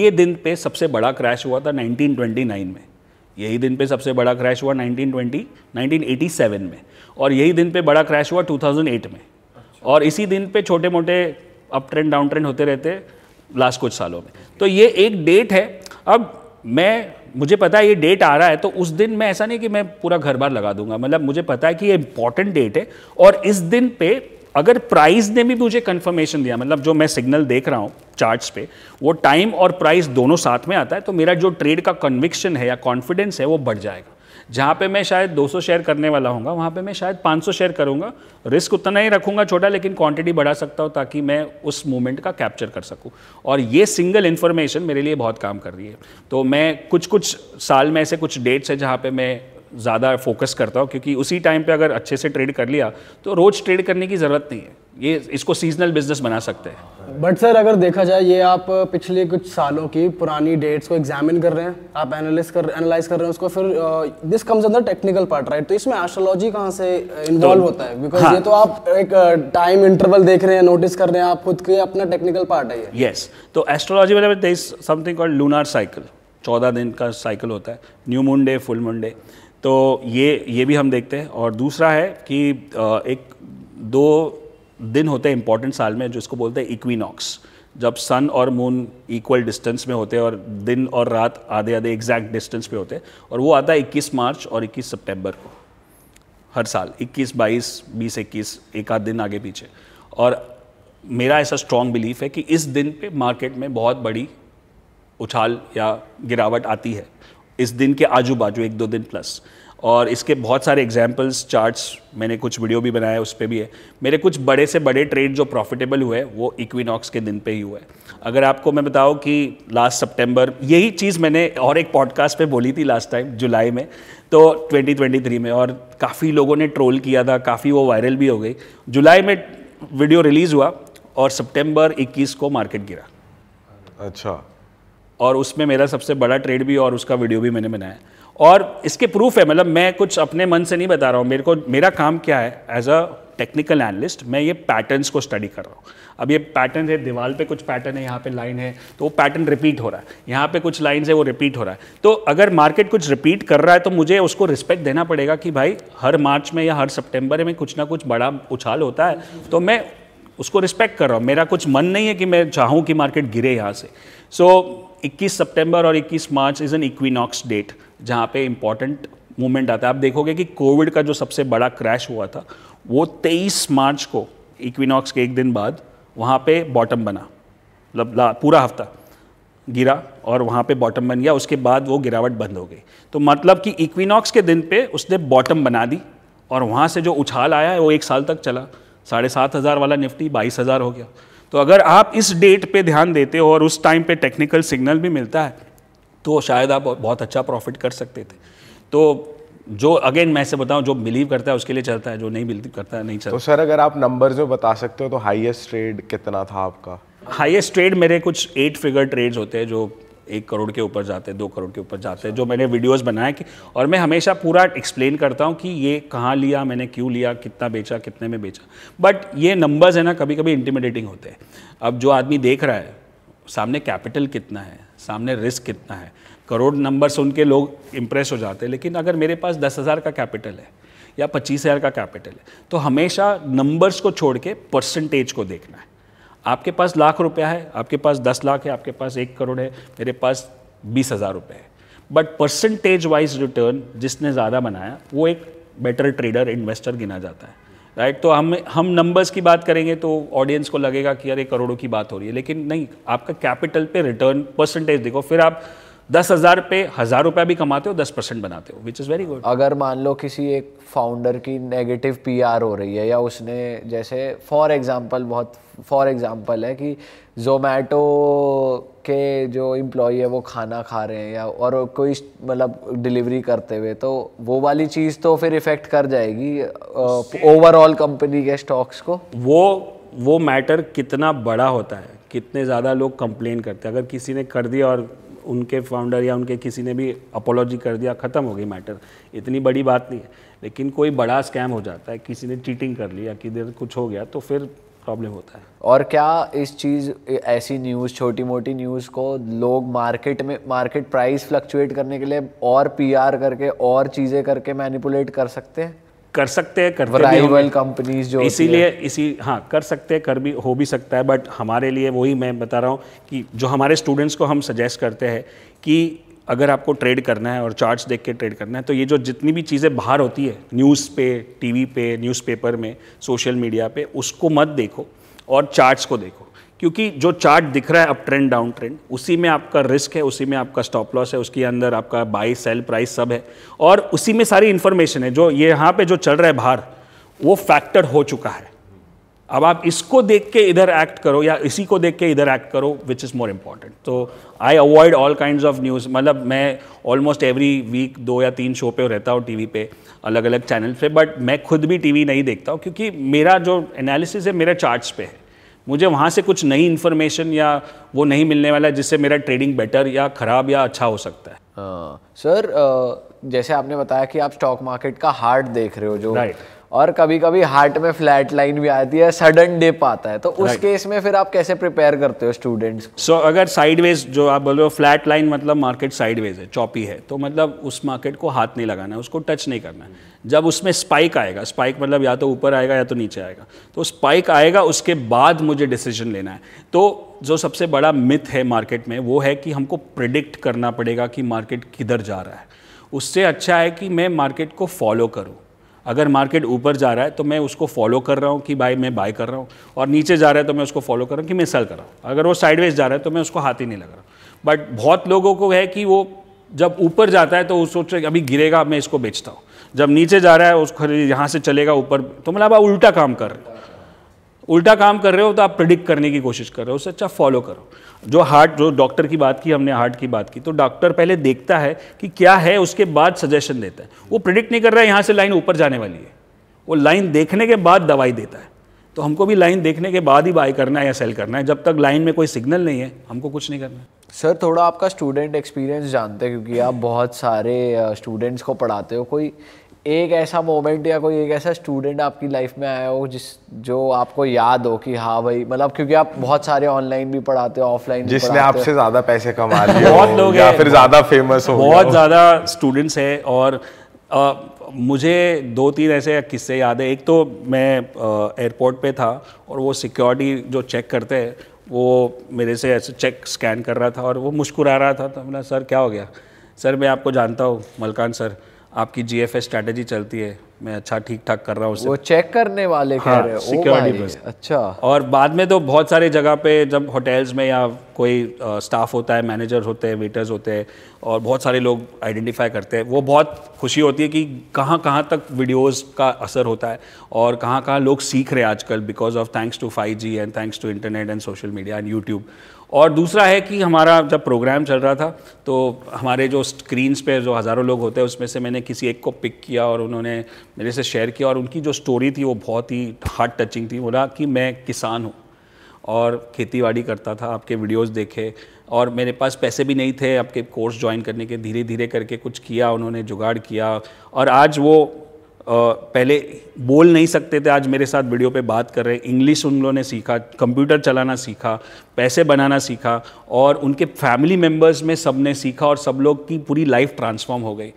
ये दिन पे सबसे बड़ा क्रैश हुआ था 1929 में यही दिन पे सबसे बड़ा क्रैश हुआ 1920 1987 में और यही दिन पे बड़ा क्रैश हुआ 2008 में और इसी दिन पे छोटे मोटे अप ट्रेंड डाउन ट्रेंड होते रहते लास्ट कुछ सालों में तो ये एक डेट है अब मैं मुझे पता है ये डेट आ रहा है तो उस दिन मैं ऐसा नहीं कि मैं पूरा घर बार लगा दूंगा मतलब मुझे पता है कि ये इंपॉर्टेंट डेट है और इस दिन पे अगर प्राइस ने भी मुझे कंफर्मेशन दिया मतलब जो मैं सिग्नल देख रहा हूँ चार्ट्स पे वो टाइम और प्राइस दोनों साथ में आता है तो मेरा जो ट्रेड का कन्विक्शन है या कॉन्फिडेंस है वो बढ़ जाएगा जहाँ पे मैं शायद 200 शेयर करने वाला होऊंगा वहाँ पे मैं शायद 500 शेयर करूँगा रिस्क उतना ही रखूँगा छोटा लेकिन क्वांटिटी बढ़ा सकता हूँ ताकि मैं उस मोमेंट का कैप्चर कर सकूँ और ये सिंगल इन्फॉर्मेशन मेरे लिए बहुत काम कर रही है तो मैं कुछ कुछ साल में ऐसे कुछ डेट्स है जहाँ पर मैं ज़्यादा फोकस करता हूँ क्योंकि उसी टाइम पे अगर अच्छे से ट्रेड कर लिया तो रोज़ ट्रेड करने की ज़रूरत नहीं है ये इसको सीजनल बिजनेस बना सकते हैं बट सर अगर देखा जाए ये आप पिछले कुछ सालों की पुरानी डेट्स को एग्जामिन कर रहे हैं आप एनालिस कर एनालाइज कर रहे हैं उसको फिर दिस कम्स अंदर टेक्निकल पार्ट राइट तो इसमें एस्ट्रोलॉजी कहाँ से इन्वॉल्व तो होता है बिकॉज हाँ. ये तो आप एक टाइम इंटरवल देख रहे हैं नोटिस कर रहे हैं आप खुद के अपना टेक्निकल पार्ट है ये यस तो एस्ट्रोलॉजी मतलब समथिंग कॉल्ड लूनार साइकिल चौदह दिन का साइकिल होता है new moon day full moon day तो ये ये भी हम देखते हैं और दूसरा है कि एक दो दिन होते हैं इम्पॉर्टेंट साल में जिसको बोलते हैं इक्विनॉक्स जब सन और मून इक्वल डिस्टेंस में होते हैं और दिन और रात आधे आधे एग्जैक्ट डिस्टेंस पे होते हैं और वो आता है 21 मार्च और 21 सितंबर को हर साल 21 22 बीस इक्कीस एक आध दिन आगे पीछे और मेरा ऐसा स्ट्रॉन्ग बिलीफ है कि इस दिन पे मार्केट में बहुत बड़ी उछाल या गिरावट आती है इस दिन के आजू बाजू एक दो दिन प्लस और इसके बहुत सारे एग्जाम्पल्स चार्ट्स मैंने कुछ वीडियो भी बनाया उस पर भी है मेरे कुछ बड़े से बड़े ट्रेड जो प्रॉफिटेबल हुए वो इक्विनॉक्स के दिन पे ही हुए अगर आपको मैं बताऊं कि लास्ट सितंबर यही चीज़ मैंने और एक पॉडकास्ट पे बोली थी लास्ट टाइम जुलाई में तो 2023 में और काफ़ी लोगों ने ट्रोल किया था काफ़ी वो वायरल भी हो गई जुलाई में वीडियो रिलीज़ हुआ और सितंबर 21 को मार्केट गिरा अच्छा और उसमें मेरा सबसे बड़ा ट्रेड भी और उसका वीडियो भी मैंने बनाया और इसके प्रूफ है मतलब मैं कुछ अपने मन से नहीं बता रहा हूँ मेरे को मेरा काम क्या है एज अ टेक्निकल एनालिस्ट मैं ये पैटर्न्स को स्टडी कर रहा हूँ अब ये पैटर्न है दीवार पे कुछ पैटर्न है यहाँ पे लाइन है तो वो पैटर्न रिपीट हो रहा है यहाँ पे कुछ लाइन है वो रिपीट हो रहा है तो अगर मार्केट कुछ रिपीट कर रहा है तो मुझे उसको रिस्पेक्ट देना पड़ेगा कि भाई हर मार्च में या हर सेप्टेम्बर में कुछ ना कुछ बड़ा उछाल होता है तो मैं उसको रिस्पेक्ट कर रहा हूँ मेरा कुछ मन नहीं है कि मैं चाहूँ कि मार्केट गिरे यहाँ से सो so, 21 सितंबर और 21 March is an equinox date जहाँ पे इम्पॉर्टेंट मूवमेंट आता है आप देखोगे कि कोविड का जो सबसे बड़ा क्रैश हुआ था वो 23 मार्च को इक्विनॉक्स के एक दिन बाद वहाँ पे बॉटम बना मतलब पूरा हफ्ता गिरा और वहाँ पे बॉटम बन गया उसके बाद वो गिरावट बंद हो गई तो मतलब कि इक्विनॉक्स के दिन पे उसने बॉटम बना दी और वहाँ से जो उछाल आया है वो एक साल तक चला साढ़े सात हज़ार वाला निफ्टी बाईस हज़ार हो गया तो अगर आप इस डेट पे ध्यान देते हो और उस टाइम पे टेक्निकल सिग्नल भी मिलता है तो शायद आप बहुत अच्छा प्रॉफिट कर सकते थे तो जो अगेन मैं से बताऊं जो बिलीव करता है उसके लिए चलता है जो नहीं बिलीव करता है नहीं चलता तो सर अगर आप नंबर जो बता सकते हो तो हाईएस्ट ट्रेड कितना था आपका हाईएस्ट ट्रेड मेरे कुछ एट फिगर ट्रेड्स होते हैं जो एक करोड़ के ऊपर जाते हैं दो करोड़ के ऊपर जाते हैं जो मैंने वीडियोस बनाए कि और मैं हमेशा पूरा एक्सप्लेन करता हूँ कि ये कहाँ लिया मैंने क्यों लिया कितना बेचा कितने में बेचा बट ये नंबर्स है ना कभी कभी इंटिमिडेटिंग होते हैं अब जो आदमी देख रहा है सामने कैपिटल कितना है सामने रिस्क कितना है करोड़ नंबर सुन के लोग इम्प्रेस हो जाते हैं लेकिन अगर मेरे पास दस हज़ार का कैपिटल है या पच्चीस हज़ार का कैपिटल है तो हमेशा नंबर्स को छोड़ के परसेंटेज को देखना है आपके पास लाख रुपया है आपके पास दस लाख है आपके पास एक करोड़ है मेरे पास बीस हज़ार रुपये है बट परसेंटेज वाइज रिटर्न जिसने ज़्यादा बनाया वो एक बेटर ट्रेडर इन्वेस्टर गिना जाता है राइट right? तो हम हम नंबर्स की बात करेंगे तो ऑडियंस को लगेगा कि यार ये करोड़ों की बात हो रही है लेकिन नहीं आपका कैपिटल पे रिटर्न परसेंटेज देखो फिर आप दस हज़ार पे हज़ार रुपया भी कमाते हो दस परसेंट बनाते हो विच इज़ वेरी गुड अगर मान लो किसी एक फाउंडर की नेगेटिव पीआर हो रही है या उसने जैसे फॉर एग्जांपल बहुत फॉर एग्जांपल है कि जोमेटो के जो इम्प्लॉई है वो खाना खा रहे हैं या और कोई मतलब डिलीवरी करते हुए तो वो वाली चीज़ तो फिर इफ़ेक्ट कर जाएगी ओवरऑल कंपनी के स्टॉक्स को वो वो मैटर कितना बड़ा होता है कितने ज़्यादा लोग कंप्लेन करते हैं अगर किसी ने कर दिया और उनके फाउंडर या उनके किसी ने भी अपोलॉजी कर दिया ख़त्म हो गई मैटर इतनी बड़ी बात नहीं है लेकिन कोई बड़ा स्कैम हो जाता है किसी ने चीटिंग कर लिया या किधर कुछ हो गया तो फिर प्रॉब्लम होता है और क्या इस चीज़ ऐसी न्यूज़ छोटी मोटी न्यूज़ को लोग मार्केट में मार्केट प्राइस फ्लक्चुएट करने के लिए और पीआर करके और चीज़ें करके मैनिपुलेट कर सकते हैं कर सकते हैं कर भी कंपनीज जो इसीलिए इसी हाँ कर सकते हैं कर भी हो भी सकता है बट हमारे लिए वही मैं बता रहा हूँ कि जो हमारे स्टूडेंट्स को हम सजेस्ट करते हैं कि अगर आपको ट्रेड करना है और चार्ट्स देख के ट्रेड करना है तो ये जो जितनी भी चीज़ें बाहर होती है न्यूज़ पे टीवी पे न्यूज़पेपर में सोशल मीडिया पे उसको मत देखो और चार्ट्स को देखो क्योंकि जो चार्ट दिख रहा है अप ट्रेंड डाउन ट्रेंड उसी में आपका रिस्क है उसी में आपका स्टॉप लॉस है उसके अंदर आपका बाई सेल प्राइस सब है और उसी में सारी इन्फॉर्मेशन है जो ये यहाँ पे जो चल रहा है बाहर वो फैक्टर हो चुका है अब आप इसको देख के इधर एक्ट करो या इसी को देख के इधर एक्ट करो विच इज़ मोर इम्पॉर्टेंट तो I avoid all kind of news मतलब मैं ऑलमोस्ट एवरी वीक दो या तीन शो पे रहता हूँ टीवी पे अलग अलग चैनल पे बट मैं खुद भी टीवी नहीं देखता हूँ क्योंकि मेरा जो एनालिसिस है मेरे चार्ट्स पे है मुझे वहाँ से कुछ नई इन्फॉर्मेशन या वो नहीं मिलने वाला है जिससे मेरा ट्रेडिंग बेटर या ख़राब या अच्छा हो सकता है हाँ। सर uh, uh, जैसे आपने बताया कि आप स्टॉक मार्केट का हार्ट देख रहे हो जो right. और कभी कभी हार्ट में फ्लैट लाइन भी आती है सडन डिप आता है तो उस right. केस में फिर आप कैसे प्रिपेयर करते हो स्टूडेंट्स सो so, अगर साइडवेज जो आप बोल रहे हो फ्लैट लाइन मतलब मार्केट साइडवेज है चौपी है तो मतलब उस मार्केट को हाथ नहीं लगाना है उसको टच नहीं करना है जब उसमें स्पाइक आएगा स्पाइक मतलब या तो ऊपर आएगा या तो नीचे आएगा तो स्पाइक आएगा उसके बाद मुझे डिसीजन लेना है तो जो सबसे बड़ा मिथ है मार्केट में वो है कि हमको प्रिडिक्ट करना पड़ेगा कि मार्केट किधर जा रहा है उससे अच्छा है कि मैं मार्केट को फॉलो करूँ अगर मार्केट ऊपर जा रहा है तो मैं उसको फॉलो कर रहा हूँ कि भाई मैं बाय कर रहा हूँ और नीचे जा रहा है तो मैं उसको फॉलो कर रहा हूँ कि मैं सेल कर रहा हूँ अगर वो साइडवेज जा रहा है तो मैं उसको हाथ ही नहीं लगा रहा बट बहुत लोगों को है कि वो जब ऊपर जाता है तो वो सोच रहे अभी गिरेगा मैं इसको बेचता हूँ जब नीचे जा रहा है उसको यहाँ से चलेगा ऊपर तो मतलब आप उल्टा काम कर रहे हैं उल्टा काम कर रहे हो तो आप प्रिडिक्ट करने की कोशिश कर रहे हो उससे अच्छा फॉलो करो जो हार्ट जो डॉक्टर की बात की हमने हार्ट की बात की तो डॉक्टर पहले देखता है कि क्या है उसके बाद सजेशन देता है वो प्रिडिक्ट नहीं कर रहा है यहाँ से लाइन ऊपर जाने वाली है वो लाइन देखने के बाद दवाई देता है तो हमको भी लाइन देखने के बाद ही बाय करना है या सेल करना है जब तक लाइन में कोई सिग्नल नहीं है हमको कुछ नहीं करना है सर थोड़ा आपका स्टूडेंट एक्सपीरियंस जानते हैं क्योंकि आप बहुत सारे स्टूडेंट्स को पढ़ाते हो कोई एक ऐसा मोमेंट या कोई एक ऐसा स्टूडेंट आपकी लाइफ में आया हो जिस जो आपको याद हो कि हाँ भाई मतलब क्योंकि आप बहुत सारे ऑनलाइन भी पढ़ाते हो ऑफलाइन जिसने आपसे ज्यादा पैसे कमा लिए बहुत लोग या फिर ज्यादा फेमस हो बहुत ज्यादा स्टूडेंट्स हैं और आ, मुझे दो तीन ऐसे किस्से याद है एक तो मैं एयरपोर्ट पे था और वो सिक्योरिटी जो चेक करते हैं वो मेरे से ऐसे चेक स्कैन कर रहा था और वो मुस्कुरा रहा था तो मैंने सर क्या हो गया सर मैं आपको जानता हूँ मलकान सर आपकी जी एफ एस स्ट्रैटेजी चलती है मैं अच्छा ठीक ठाक कर रहा हूँ वो चेक करने वाले हाँ, कह रहे oh अच्छा और बाद में तो बहुत सारे जगह पे जब होटल्स में या कोई आ, स्टाफ होता है मैनेजर होते हैं वेटर्स होते हैं और बहुत सारे लोग आइडेंटिफाई करते हैं वो बहुत खुशी होती है कि कहाँ कहाँ तक वीडियोस का असर होता है और कहाँ कहाँ लोग सीख रहे हैं आजकल because of thanks to five G and thanks to internet and social media and YouTube और दूसरा है कि हमारा जब प्रोग्राम चल रहा था तो हमारे जो स्क्रीन्स पे जो हज़ारों लोग होते हैं उसमें से मैंने किसी एक को पिक किया और उन्होंने मेरे से शेयर किया और उनकी जो स्टोरी थी वो बहुत ही हार्ट टचिंग थी बोला कि मैं किसान हूँ और खेतीबाड़ी करता था आपके वीडियोस देखे और मेरे पास पैसे भी नहीं थे आपके कोर्स ज्वाइन करने के धीरे धीरे करके कुछ किया उन्होंने जुगाड़ किया और आज वो पहले बोल नहीं सकते थे आज मेरे साथ वीडियो पे बात कर रहे हैं इंग्लिश उन लोगों ने सीखा कंप्यूटर चलाना सीखा पैसे बनाना सीखा और उनके फैमिली मेम्बर्स में सब ने सीखा और सब लोग की पूरी लाइफ ट्रांसफॉर्म हो गई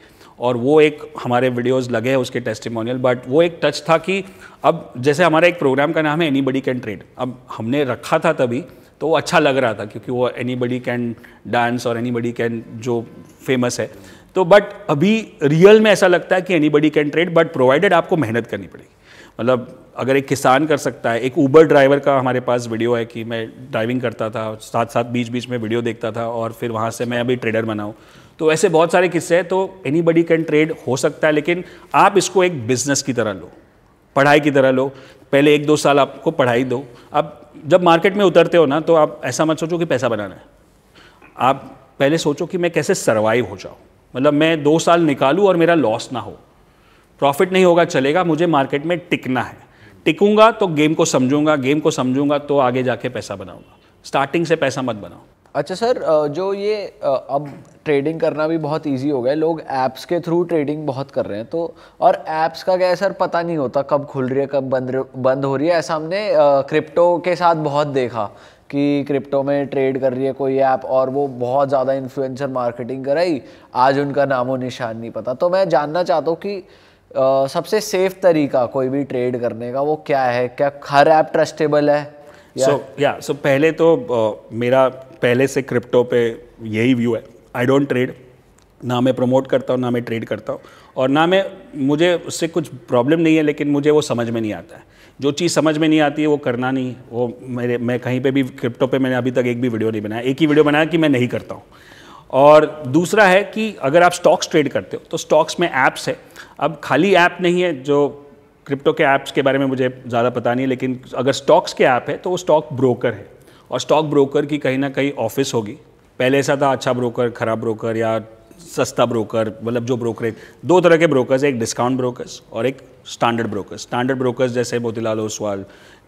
और वो एक हमारे वीडियोस लगे हैं उसके टेस्टिमोनियल बट वो एक टच था कि अब जैसे हमारा एक प्रोग्राम का नाम है एनी बडी कैन ट्रेड अब हमने रखा था तभी तो वो अच्छा लग रहा था क्योंकि वो एनी बडी कैन डांस और एनी बडी कैन जो फेमस है तो बट अभी रियल में ऐसा लगता है कि anybody can trade but provided आपको मेहनत करनी पड़ेगी मतलब अगर एक किसान कर सकता है एक ऊबर ड्राइवर का हमारे पास वीडियो है कि मैं ड्राइविंग करता था साथ साथ बीच बीच में वीडियो देखता था और फिर वहाँ से मैं अभी ट्रेडर बनाऊँ तो ऐसे बहुत सारे किस्से हैं तो एनी बडी कैन ट्रेड हो सकता है लेकिन आप इसको एक बिजनेस की तरह लो पढ़ाई की तरह लो पहले एक दो साल आपको पढ़ाई दो आप जब मार्केट में उतरते हो ना तो आप ऐसा मत सोचो कि पैसा बनाना है आप पहले सोचो कि मैं कैसे सर्वाइव हो जाऊँ मतलब मैं दो साल निकालूँ और मेरा लॉस ना हो प्रॉफिट नहीं होगा चलेगा मुझे मार्केट में टिकना है टिकूंगा तो गेम को समझूंगा गेम को समझूंगा तो आगे जाके पैसा बनाऊंगा स्टार्टिंग से पैसा मत बनाओ अच्छा सर जो ये अब ट्रेडिंग करना भी बहुत इजी हो गया लोग ऐप्स के थ्रू ट्रेडिंग बहुत कर रहे हैं तो और ऐप्स का क्या है सर पता नहीं होता कब खुल रही है कब बंद बंद हो रही है ऐसा हमने क्रिप्टो के साथ बहुत देखा कि क्रिप्टो में ट्रेड कर रही है कोई ऐप और वो बहुत ज़्यादा इन्फ्लुएंसर मार्केटिंग कराई आज उनका नामो निशान नहीं पता तो मैं जानना चाहता हूँ कि आ, सबसे सेफ तरीका कोई भी ट्रेड करने का वो क्या है क्या हर ऐप ट्रस्टेबल है सो या सो पहले तो uh, मेरा पहले से क्रिप्टो पे यही व्यू है आई डोंट ट्रेड ना मैं प्रमोट करता हूँ ना मैं ट्रेड करता हूँ और ना मैं मुझे उससे कुछ प्रॉब्लम नहीं है लेकिन मुझे वो समझ में नहीं आता है जो चीज़ समझ में नहीं आती है वो करना नहीं वो मेरे मैं कहीं पे भी क्रिप्टो पे मैंने अभी तक एक भी वीडियो नहीं बनाया एक ही वीडियो बनाया कि मैं नहीं करता हूँ और दूसरा है कि अगर आप स्टॉक्स ट्रेड करते हो तो स्टॉक्स में ऐप्स है अब खाली ऐप नहीं है जो क्रिप्टो के ऐप्स के बारे में मुझे ज़्यादा पता नहीं है लेकिन अगर स्टॉक्स के ऐप है तो वो स्टॉक ब्रोकर है और स्टॉक ब्रोकर की कहीं ना कहीं ऑफिस होगी पहले ऐसा था अच्छा ब्रोकर ख़राब ब्रोकर या सस्ता ब्रोकर मतलब जो ब्रोकरेज दो तरह के ब्रोकर्स एक डिस्काउंट ब्रोकर्स और एक स्टैंडर्ड ब्रोकर्स स्टैंडर्ड ब्रोकर्स जैसे मोतीलाल ओसवाल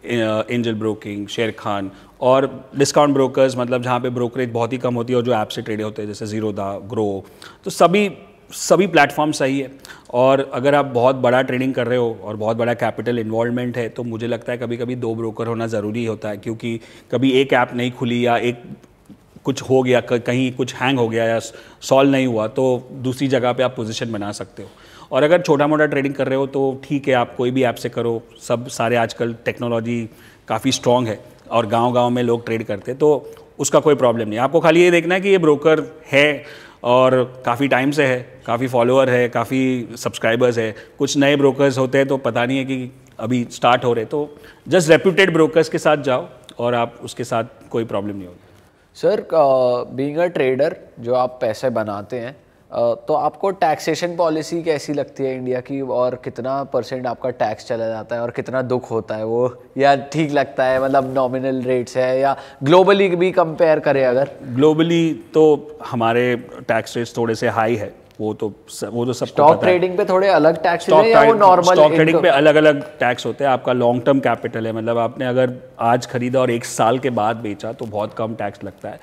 एंजल ब्रोकिंग शेर खान और डिस्काउंट ब्रोकर्स मतलब जहाँ पे ब्रोकरेज बहुत ही कम होती है और जो ऐप से ट्रेड होते हैं जैसे जीरो दा ग्रो तो सभी सभी प्लेटफॉर्म सही है और अगर आप बहुत बड़ा ट्रेडिंग कर रहे हो और बहुत बड़ा कैपिटल इन्वॉल्वमेंट है तो मुझे लगता है कभी कभी दो ब्रोकर होना ज़रूरी होता है क्योंकि कभी एक ऐप नहीं खुली या एक कुछ हो गया कहीं कुछ हैंग हो गया या सॉल्व नहीं हुआ तो दूसरी जगह पे आप पोजीशन बना सकते हो और अगर छोटा मोटा ट्रेडिंग कर रहे हो तो ठीक है आप कोई भी ऐप से करो सब सारे आजकल टेक्नोलॉजी काफ़ी स्ट्रॉन्ग है और गांव-गांव में लोग ट्रेड करते हैं तो उसका कोई प्रॉब्लम नहीं आपको खाली ये देखना है कि ये ब्रोकर है और काफ़ी टाइम से है काफ़ी फॉलोअर है काफ़ी सब्सक्राइबर्स है कुछ नए ब्रोकर्स होते हैं तो पता नहीं है कि अभी स्टार्ट हो रहे तो जस्ट रेप्यूटेड ब्रोकर्स के साथ जाओ और आप उसके साथ कोई प्रॉब्लम नहीं होती सर बीइंग अ ट्रेडर जो आप पैसे बनाते हैं uh, तो आपको टैक्सेशन पॉलिसी कैसी लगती है इंडिया की और कितना परसेंट आपका टैक्स चला जाता है और कितना दुख होता है वो या ठीक लगता है मतलब नॉमिनल रेट्स है या ग्लोबली भी कंपेयर करें अगर ग्लोबली तो हमारे टैक्स रेट्स थोड़े से हाई है वो तो वो तो सब स्टॉक ट्रेडिंग पे थोड़े अलग टैक्स नॉर्मल स्टॉक ट्रेडिंग पे अलग अलग टैक्स होते हैं आपका लॉन्ग टर्म कैपिटल है मतलब आपने अगर आज खरीदा और एक साल के बाद बेचा तो बहुत कम टैक्स लगता है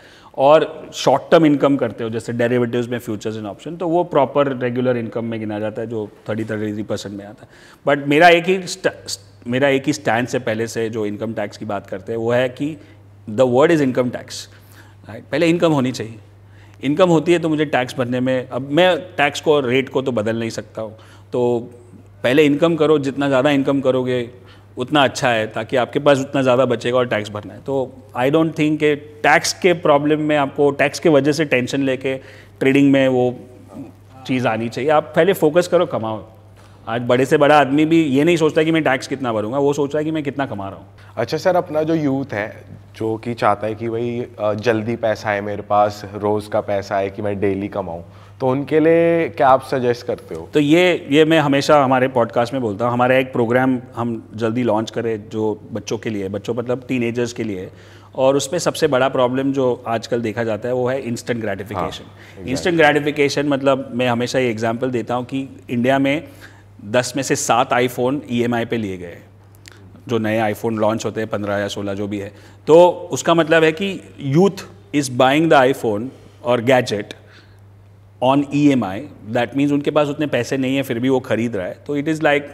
और शॉर्ट टर्म इनकम करते हो जैसे डेरिवेटिव्स में फ्यूचर्स एंड ऑप्शन तो वो प्रॉपर रेगुलर इनकम में गिना जाता है जो थर्टी थर्टी परसेंट में आता है बट मेरा एक ही मेरा एक ही स्टैंड से पहले से जो इनकम टैक्स की बात करते हैं वो है कि the word is income tax right पहले इनकम होनी चाहिए इनकम होती है तो मुझे टैक्स भरने में अब मैं टैक्स को रेट को तो बदल नहीं सकता हूँ तो पहले इनकम करो जितना ज़्यादा इनकम करोगे उतना अच्छा है ताकि आपके पास उतना ज़्यादा बचेगा और टैक्स भरना है तो आई डोंट थिंक के टैक्स के प्रॉब्लम में आपको टैक्स के वजह से टेंशन लेके ट्रेडिंग में वो चीज़ आनी चाहिए आप पहले फोकस करो कमाओ आज बड़े से बड़ा आदमी भी ये नहीं सोचता कि मैं टैक्स कितना भरूंगा वो सोच रहा है कि मैं कितना कमा रहा हूँ अच्छा सर अपना जो यूथ है जो कि चाहता है कि भाई जल्दी पैसा है मेरे पास रोज़ का पैसा है कि मैं डेली कमाऊँ तो उनके लिए क्या आप सजेस्ट करते हो तो ये ये मैं हमेशा हमारे पॉडकास्ट में बोलता हूँ हमारा एक प्रोग्राम हम जल्दी लॉन्च करें जो बच्चों के लिए बच्चों मतलब टीन के लिए और उसमें सबसे बड़ा प्रॉब्लम जो आजकल देखा जाता है वो है इंस्टेंट ग्रेटिफिकेशन इंस्टेंट ग्रेटिफिकेशन मतलब मैं हमेशा ये एग्जाम्पल देता हूँ कि इंडिया में दस में से सात आईफोन ई e पे लिए गए जो नए आईफोन लॉन्च होते हैं पंद्रह या सोलह जो भी है तो उसका मतलब है कि youth is buying the iPhone और gadget on E M I that means उनके पास उतने पैसे नहीं है फिर भी वो खरीद रहा है तो it is like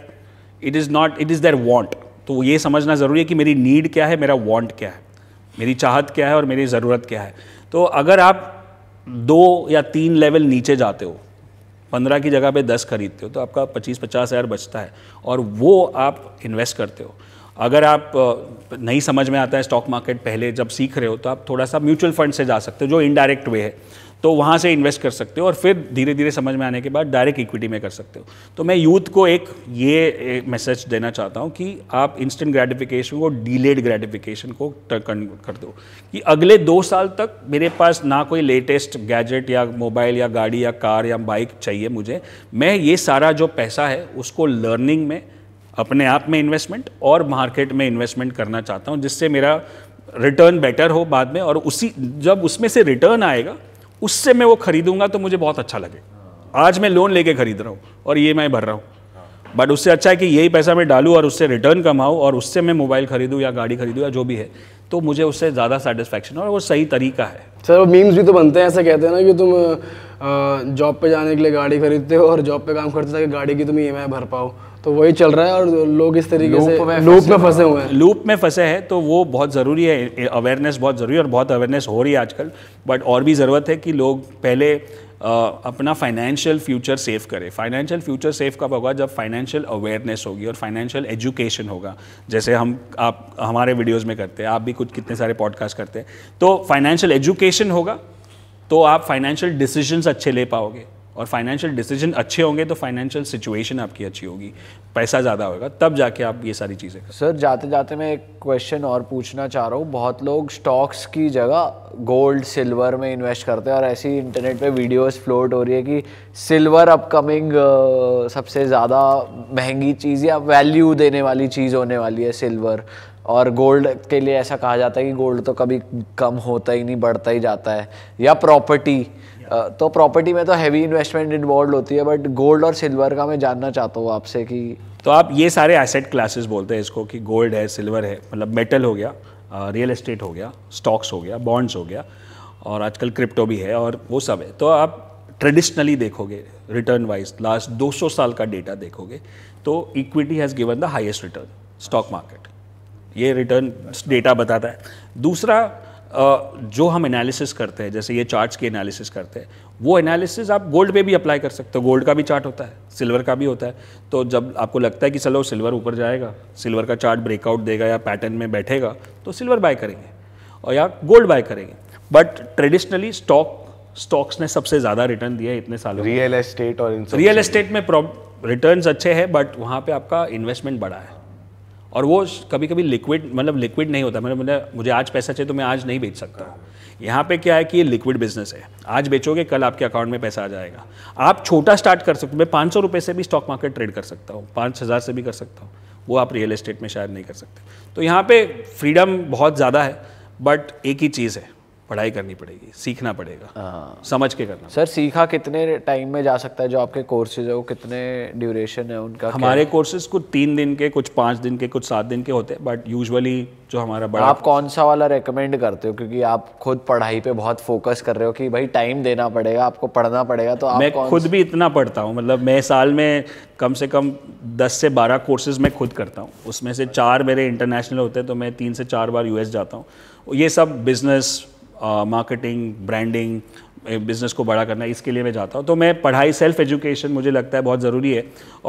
it is not it is their want तो ये समझना ज़रूरी है कि मेरी नीड क्या है मेरा वॉन्ट क्या है मेरी चाहत क्या है और मेरी ज़रूरत क्या है तो अगर आप दो या तीन लेवल नीचे जाते हो पंद्रह की जगह पे दस खरीदते हो तो आपका पच्चीस पचास हज़ार बचता है और वो आप इन्वेस्ट करते हो अगर आप नहीं समझ में आता है स्टॉक मार्केट पहले जब सीख रहे हो तो आप थोड़ा सा म्यूचुअल फंड से जा सकते हो जो इनडायरेक्ट वे है तो वहाँ से इन्वेस्ट कर सकते हो और फिर धीरे धीरे समझ में आने के बाद डायरेक्ट इक्विटी में कर सकते हो तो मैं यूथ को एक ये मैसेज देना चाहता हूँ कि आप इंस्टेंट ग्रेटिफिकेशन को डिलेड ग्रेटिफिकेशन को कर दो कि अगले दो साल तक मेरे पास ना कोई लेटेस्ट गैजेट या मोबाइल या गाड़ी या कार या बाइक चाहिए मुझे मैं ये सारा जो पैसा है उसको लर्निंग में अपने आप में इन्वेस्टमेंट और मार्केट में इन्वेस्टमेंट करना चाहता हूँ जिससे मेरा रिटर्न बेटर हो बाद में और उसी जब उसमें से रिटर्न आएगा उससे मैं वो खरीदूंगा तो मुझे बहुत अच्छा लगे आज मैं लोन लेके खरीद रहा हूँ और ई e भर रहा हूँ बट उससे अच्छा है कि यही पैसा मैं डालूँ और उससे रिटर्न कमाऊँ और उससे मैं मोबाइल खरीदूँ या गाड़ी खरीदूँ या जो भी है तो मुझे उससे ज़्यादा सेटिस्फैक्शन और वो सही तरीका है सर वो मीम्स भी तो बनते हैं ऐसे कहते हैं ना कि तुम जॉब पे जाने के लिए गाड़ी खरीदते हो और जॉब पे काम करते जाके गाड़ी की तुम ई e भर पाओ तो वही चल रहा है और लोग इस तरीके लूप से में लूप में फंसे हुए हैं लूप में फंसे हैं तो वो बहुत ज़रूरी है अवेयरनेस बहुत ज़रूरी है और बहुत अवेयरनेस हो रही है आजकल बट और भी ज़रूरत है कि लोग पहले आ, अपना फाइनेंशियल फ्यूचर सेफ करें फाइनेंशियल फ्यूचर सेफ कब होगा जब फाइनेंशियल अवेयरनेस होगी और फाइनेंशियल एजुकेशन होगा जैसे हम आप हमारे वीडियोज़ में करते हैं आप भी कुछ कितने सारे पॉडकास्ट करते हैं तो फाइनेंशियल एजुकेशन होगा तो आप फाइनेंशियल डिसीजंस अच्छे ले पाओगे और फाइनेंशियल डिसीजन अच्छे होंगे तो फाइनेंशियल सिचुएशन आपकी अच्छी होगी पैसा ज़्यादा होगा तब जाके आप ये सारी चीज़ें सर जाते जाते मैं एक क्वेश्चन और पूछना चाह रहा हूँ बहुत लोग स्टॉक्स की जगह गोल्ड सिल्वर में इन्वेस्ट करते हैं और ऐसी इंटरनेट पे वीडियोस फ्लोट हो रही है कि सिल्वर अपकमिंग सबसे ज़्यादा महंगी चीज़ या वैल्यू देने वाली चीज़ होने वाली है सिल्वर और गोल्ड के लिए ऐसा कहा जाता है कि गोल्ड तो कभी कम होता ही नहीं बढ़ता ही जाता है या प्रॉपर्टी तो प्रॉपर्टी में तो हैवी इन्वेस्टमेंट इन्वॉल्व होती है बट गोल्ड और सिल्वर का मैं जानना चाहता हूँ आपसे कि तो आप ये सारे एसेट क्लासेस बोलते हैं इसको कि गोल्ड है सिल्वर है मतलब मेटल हो गया रियल इस्टेट हो गया स्टॉक्स हो गया बॉन्ड्स हो गया और आजकल क्रिप्टो भी है और वो सब है तो आप ट्रेडिशनली देखोगे रिटर्न वाइज लास्ट 200 साल का डेटा देखोगे तो equity has given the highest return stock market ये रिटर्न डेटा बताता है दूसरा जो हम एनालिसिस करते हैं जैसे ये चार्ट्स की एनालिसिस करते हैं वो एनालिसिस आप गोल्ड पे भी अप्लाई कर सकते हो गोल्ड का भी चार्ट होता है सिल्वर का भी होता है तो जब आपको लगता है कि चलो सिल्वर ऊपर जाएगा सिल्वर का चार्ट ब्रेकआउट देगा या पैटर्न में बैठेगा तो सिल्वर बाय करेंगे और या गोल्ड बाय करेंगे बट ट्रेडिशनली स्टॉक स्टॉक्स ने सबसे ज़्यादा रिटर्न दिया है इतने सालों रियल एस्टेट और रियल एस्टेट में रिटर्न अच्छे हैं बट वहाँ पर आपका इन्वेस्टमेंट बढ़ा है और वो कभी कभी लिक्विड मतलब लिक्विड नहीं होता मतलब मतलब मुझे आज पैसा चाहिए तो मैं आज नहीं बेच सकता हूँ यहाँ पे क्या है कि ये लिक्विड बिजनेस है आज बेचोगे कल आपके अकाउंट में पैसा आ जाएगा आप छोटा स्टार्ट कर सकते हो मैं पाँच सौ से भी स्टॉक मार्केट ट्रेड कर सकता हूँ पाँच हज़ार से भी कर सकता हूँ वो आप रियल इस्टेट में शायद नहीं कर सकते तो यहाँ पे फ्रीडम बहुत ज़्यादा है बट एक ही चीज़ है पढ़ाई करनी पड़ेगी सीखना पड़ेगा हाँ। समझ के करना सर सीखा कितने टाइम में जा सकता है जो आपके कोर्सेज है वो कितने ड्यूरेशन है उनका हमारे कोर्सेज कुछ तीन दिन के कुछ पाँच दिन के कुछ सात दिन के होते हैं बट यूजुअली जो हमारा बड़ा आप कौन सा वाला रेकमेंड करते हो क्योंकि आप खुद पढ़ाई पे बहुत फोकस कर रहे हो कि भाई टाइम देना पड़ेगा आपको पढ़ना पड़ेगा तो आप मैं कौन खुद भी इतना पढ़ता हूँ मतलब मैं साल में कम से कम दस से बारह कोर्सेज मैं खुद करता हूँ उसमें से चार मेरे इंटरनेशनल होते हैं तो मैं तीन से चार बार यूएस जाता हूँ ये सब बिजनेस मार्केटिंग ब्रांडिंग बिज़नेस को बड़ा करना इसके लिए मैं जाता हूँ तो मैं पढ़ाई सेल्फ एजुकेशन मुझे लगता है बहुत ज़रूरी है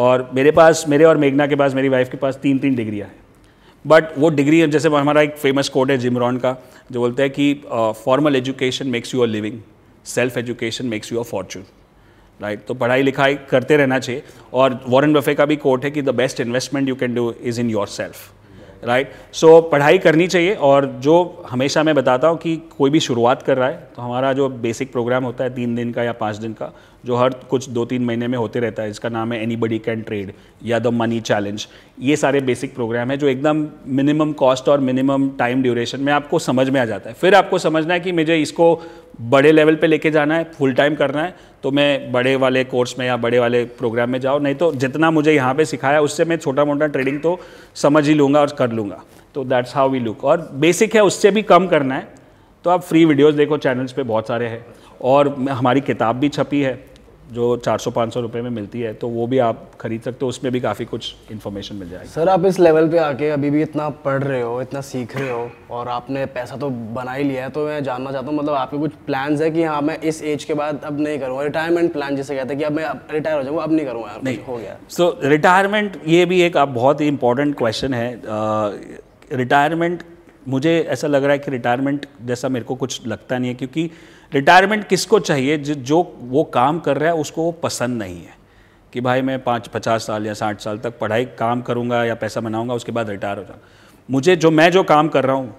और मेरे पास मेरे और मेघना के पास मेरी वाइफ के पास तीन तीन डिग्रियाँ हैं बट वो डिग्री जैसे हमारा एक फेमस कोड है जिमरॉन का जो बोलता है कि formal education makes you a living self education makes you a fortune right तो पढ़ाई लिखाई करते रहना चाहिए और वॉरेन बफे का भी कोट है कि the best investment you can do is in yourself right so पढ़ाई करनी चाहिए और जो हमेशा मैं बताता हूँ कि कोई भी शुरुआत कर रहा है तो हमारा जो बेसिक प्रोग्राम होता है तीन दिन का या पाँच दिन का जो हर कुछ दो तीन महीने में होते रहता है इसका नाम है एनी बडी कैन ट्रेड या द मनी चैलेंज ये सारे बेसिक प्रोग्राम है जो एकदम मिनिमम कॉस्ट और मिनिमम टाइम ड्यूरेशन में आपको समझ में आ जाता है फिर आपको समझना है कि मुझे इसको बड़े लेवल पे लेके जाना है फुल टाइम करना है तो मैं बड़े वाले कोर्स में या बड़े वाले प्रोग्राम में जाओ नहीं तो जितना मुझे यहाँ पे सिखाया उससे मैं छोटा मोटा ट्रेडिंग तो समझ ही लूँगा और कर लूँगा तो दैट्स हाउ वी लुक और बेसिक है उससे भी कम करना है तो आप फ्री वीडियोस देखो चैनल्स पे बहुत सारे हैं और हमारी किताब भी छपी है जो 400-500 रुपए में मिलती है तो वो भी आप खरीद सकते हो उसमें भी काफ़ी कुछ इन्फॉर्मेशन मिल जाएगी सर आप इस लेवल पे आके अभी भी इतना पढ़ रहे हो इतना सीख रहे हो और आपने पैसा तो बना ही लिया है तो मैं जानना चाहता हूँ मतलब आपके कुछ प्लान्स है कि हाँ मैं इस एज के बाद अब नहीं करूँगा रिटायरमेंट प्लान जिसे कहते हैं कि अब मैं रिटायर हो जाऊँगा अब नहीं करूँगा नहीं हो गया सो so, रिटायरमेंट ये भी एक बहुत ही इंपॉर्टेंट क्वेश्चन है रिटायरमेंट uh, मुझे ऐसा लग रहा है कि रिटायरमेंट जैसा मेरे को कुछ लगता नहीं है क्योंकि रिटायरमेंट किसको चाहिए जो वो काम कर रहा है उसको वो पसंद नहीं है कि भाई मैं पाँच पचास साल या साठ साल तक पढ़ाई काम करूँगा या पैसा बनाऊँगा उसके बाद रिटायर हो जाऊँगा मुझे जो मैं जो काम कर रहा हूँ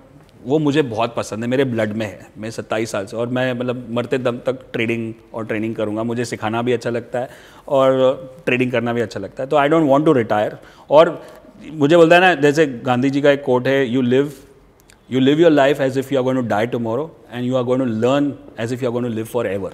वो मुझे बहुत पसंद है मेरे ब्लड में है मैं सत्ताईस साल से और मैं मतलब मरते दम तक ट्रेडिंग और ट्रेनिंग करूँगा मुझे सिखाना भी अच्छा लगता है और ट्रेडिंग करना भी अच्छा लगता है तो I don't want to retire और मुझे बोलता है ना जैसे गांधी जी का एक कोट है you live You live your life as if you are going to die tomorrow and you are going to learn as if you are going to live forever.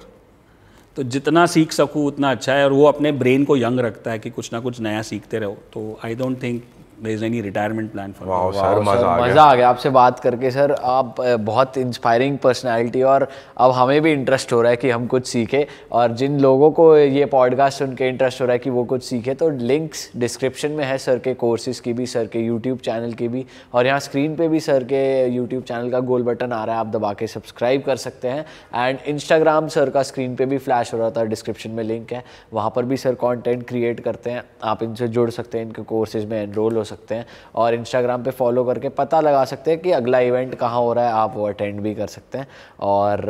तो जितना सीख सकूँ उतना अच्छा है और वो अपने ब्रेन को यंग रखता है कि कुछ ना कुछ नया सीखते रहो तो I don't think there is any retirement plan for wow, मज़ा आ गया मज़ा आ गया आपसे बात करके सर आप बहुत इंस्पायरिंग पर्सनैलिटी और अब हमें भी इंटरेस्ट हो रहा है कि हम कुछ सीखें और जिन लोगों को ये पॉडकास्ट सुन के इंटरेस्ट हो रहा है कि वो कुछ सीखे तो लिंक्स डिस्क्रिप्शन में है सर के कोर्सेज़ की भी सर के यूट्यूब चैनल की भी और यहाँ स्क्रीन पर भी सर के यूट्यूब चैनल का गोल बटन आ रहा है आप दबा के सब्सक्राइब कर सकते हैं एंड इंस्टाग्राम सर का स्क्रीन पर भी फ्लैश हो रहा था डिस्क्रिप्शन में लिंक है वहाँ पर भी सर कॉन्टेंट क्रिएट करते हैं आप इनसे जुड़ सकते हैं इनके कोर्सेज़ में एनरोल हो सकते सकते हैं और इंस्टाग्राम पे फॉलो करके पता लगा सकते हैं कि अगला इवेंट कहाँ हो रहा है आप वो अटेंड भी कर सकते हैं और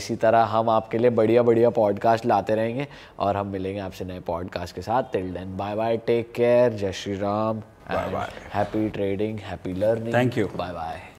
इसी तरह हम आपके लिए बढ़िया बढ़िया पॉडकास्ट लाते रहेंगे और हम मिलेंगे आपसे नए पॉडकास्ट के साथ till then bye bye take care जय Shri Ram bye bye happy trading happy learning thank you bye bye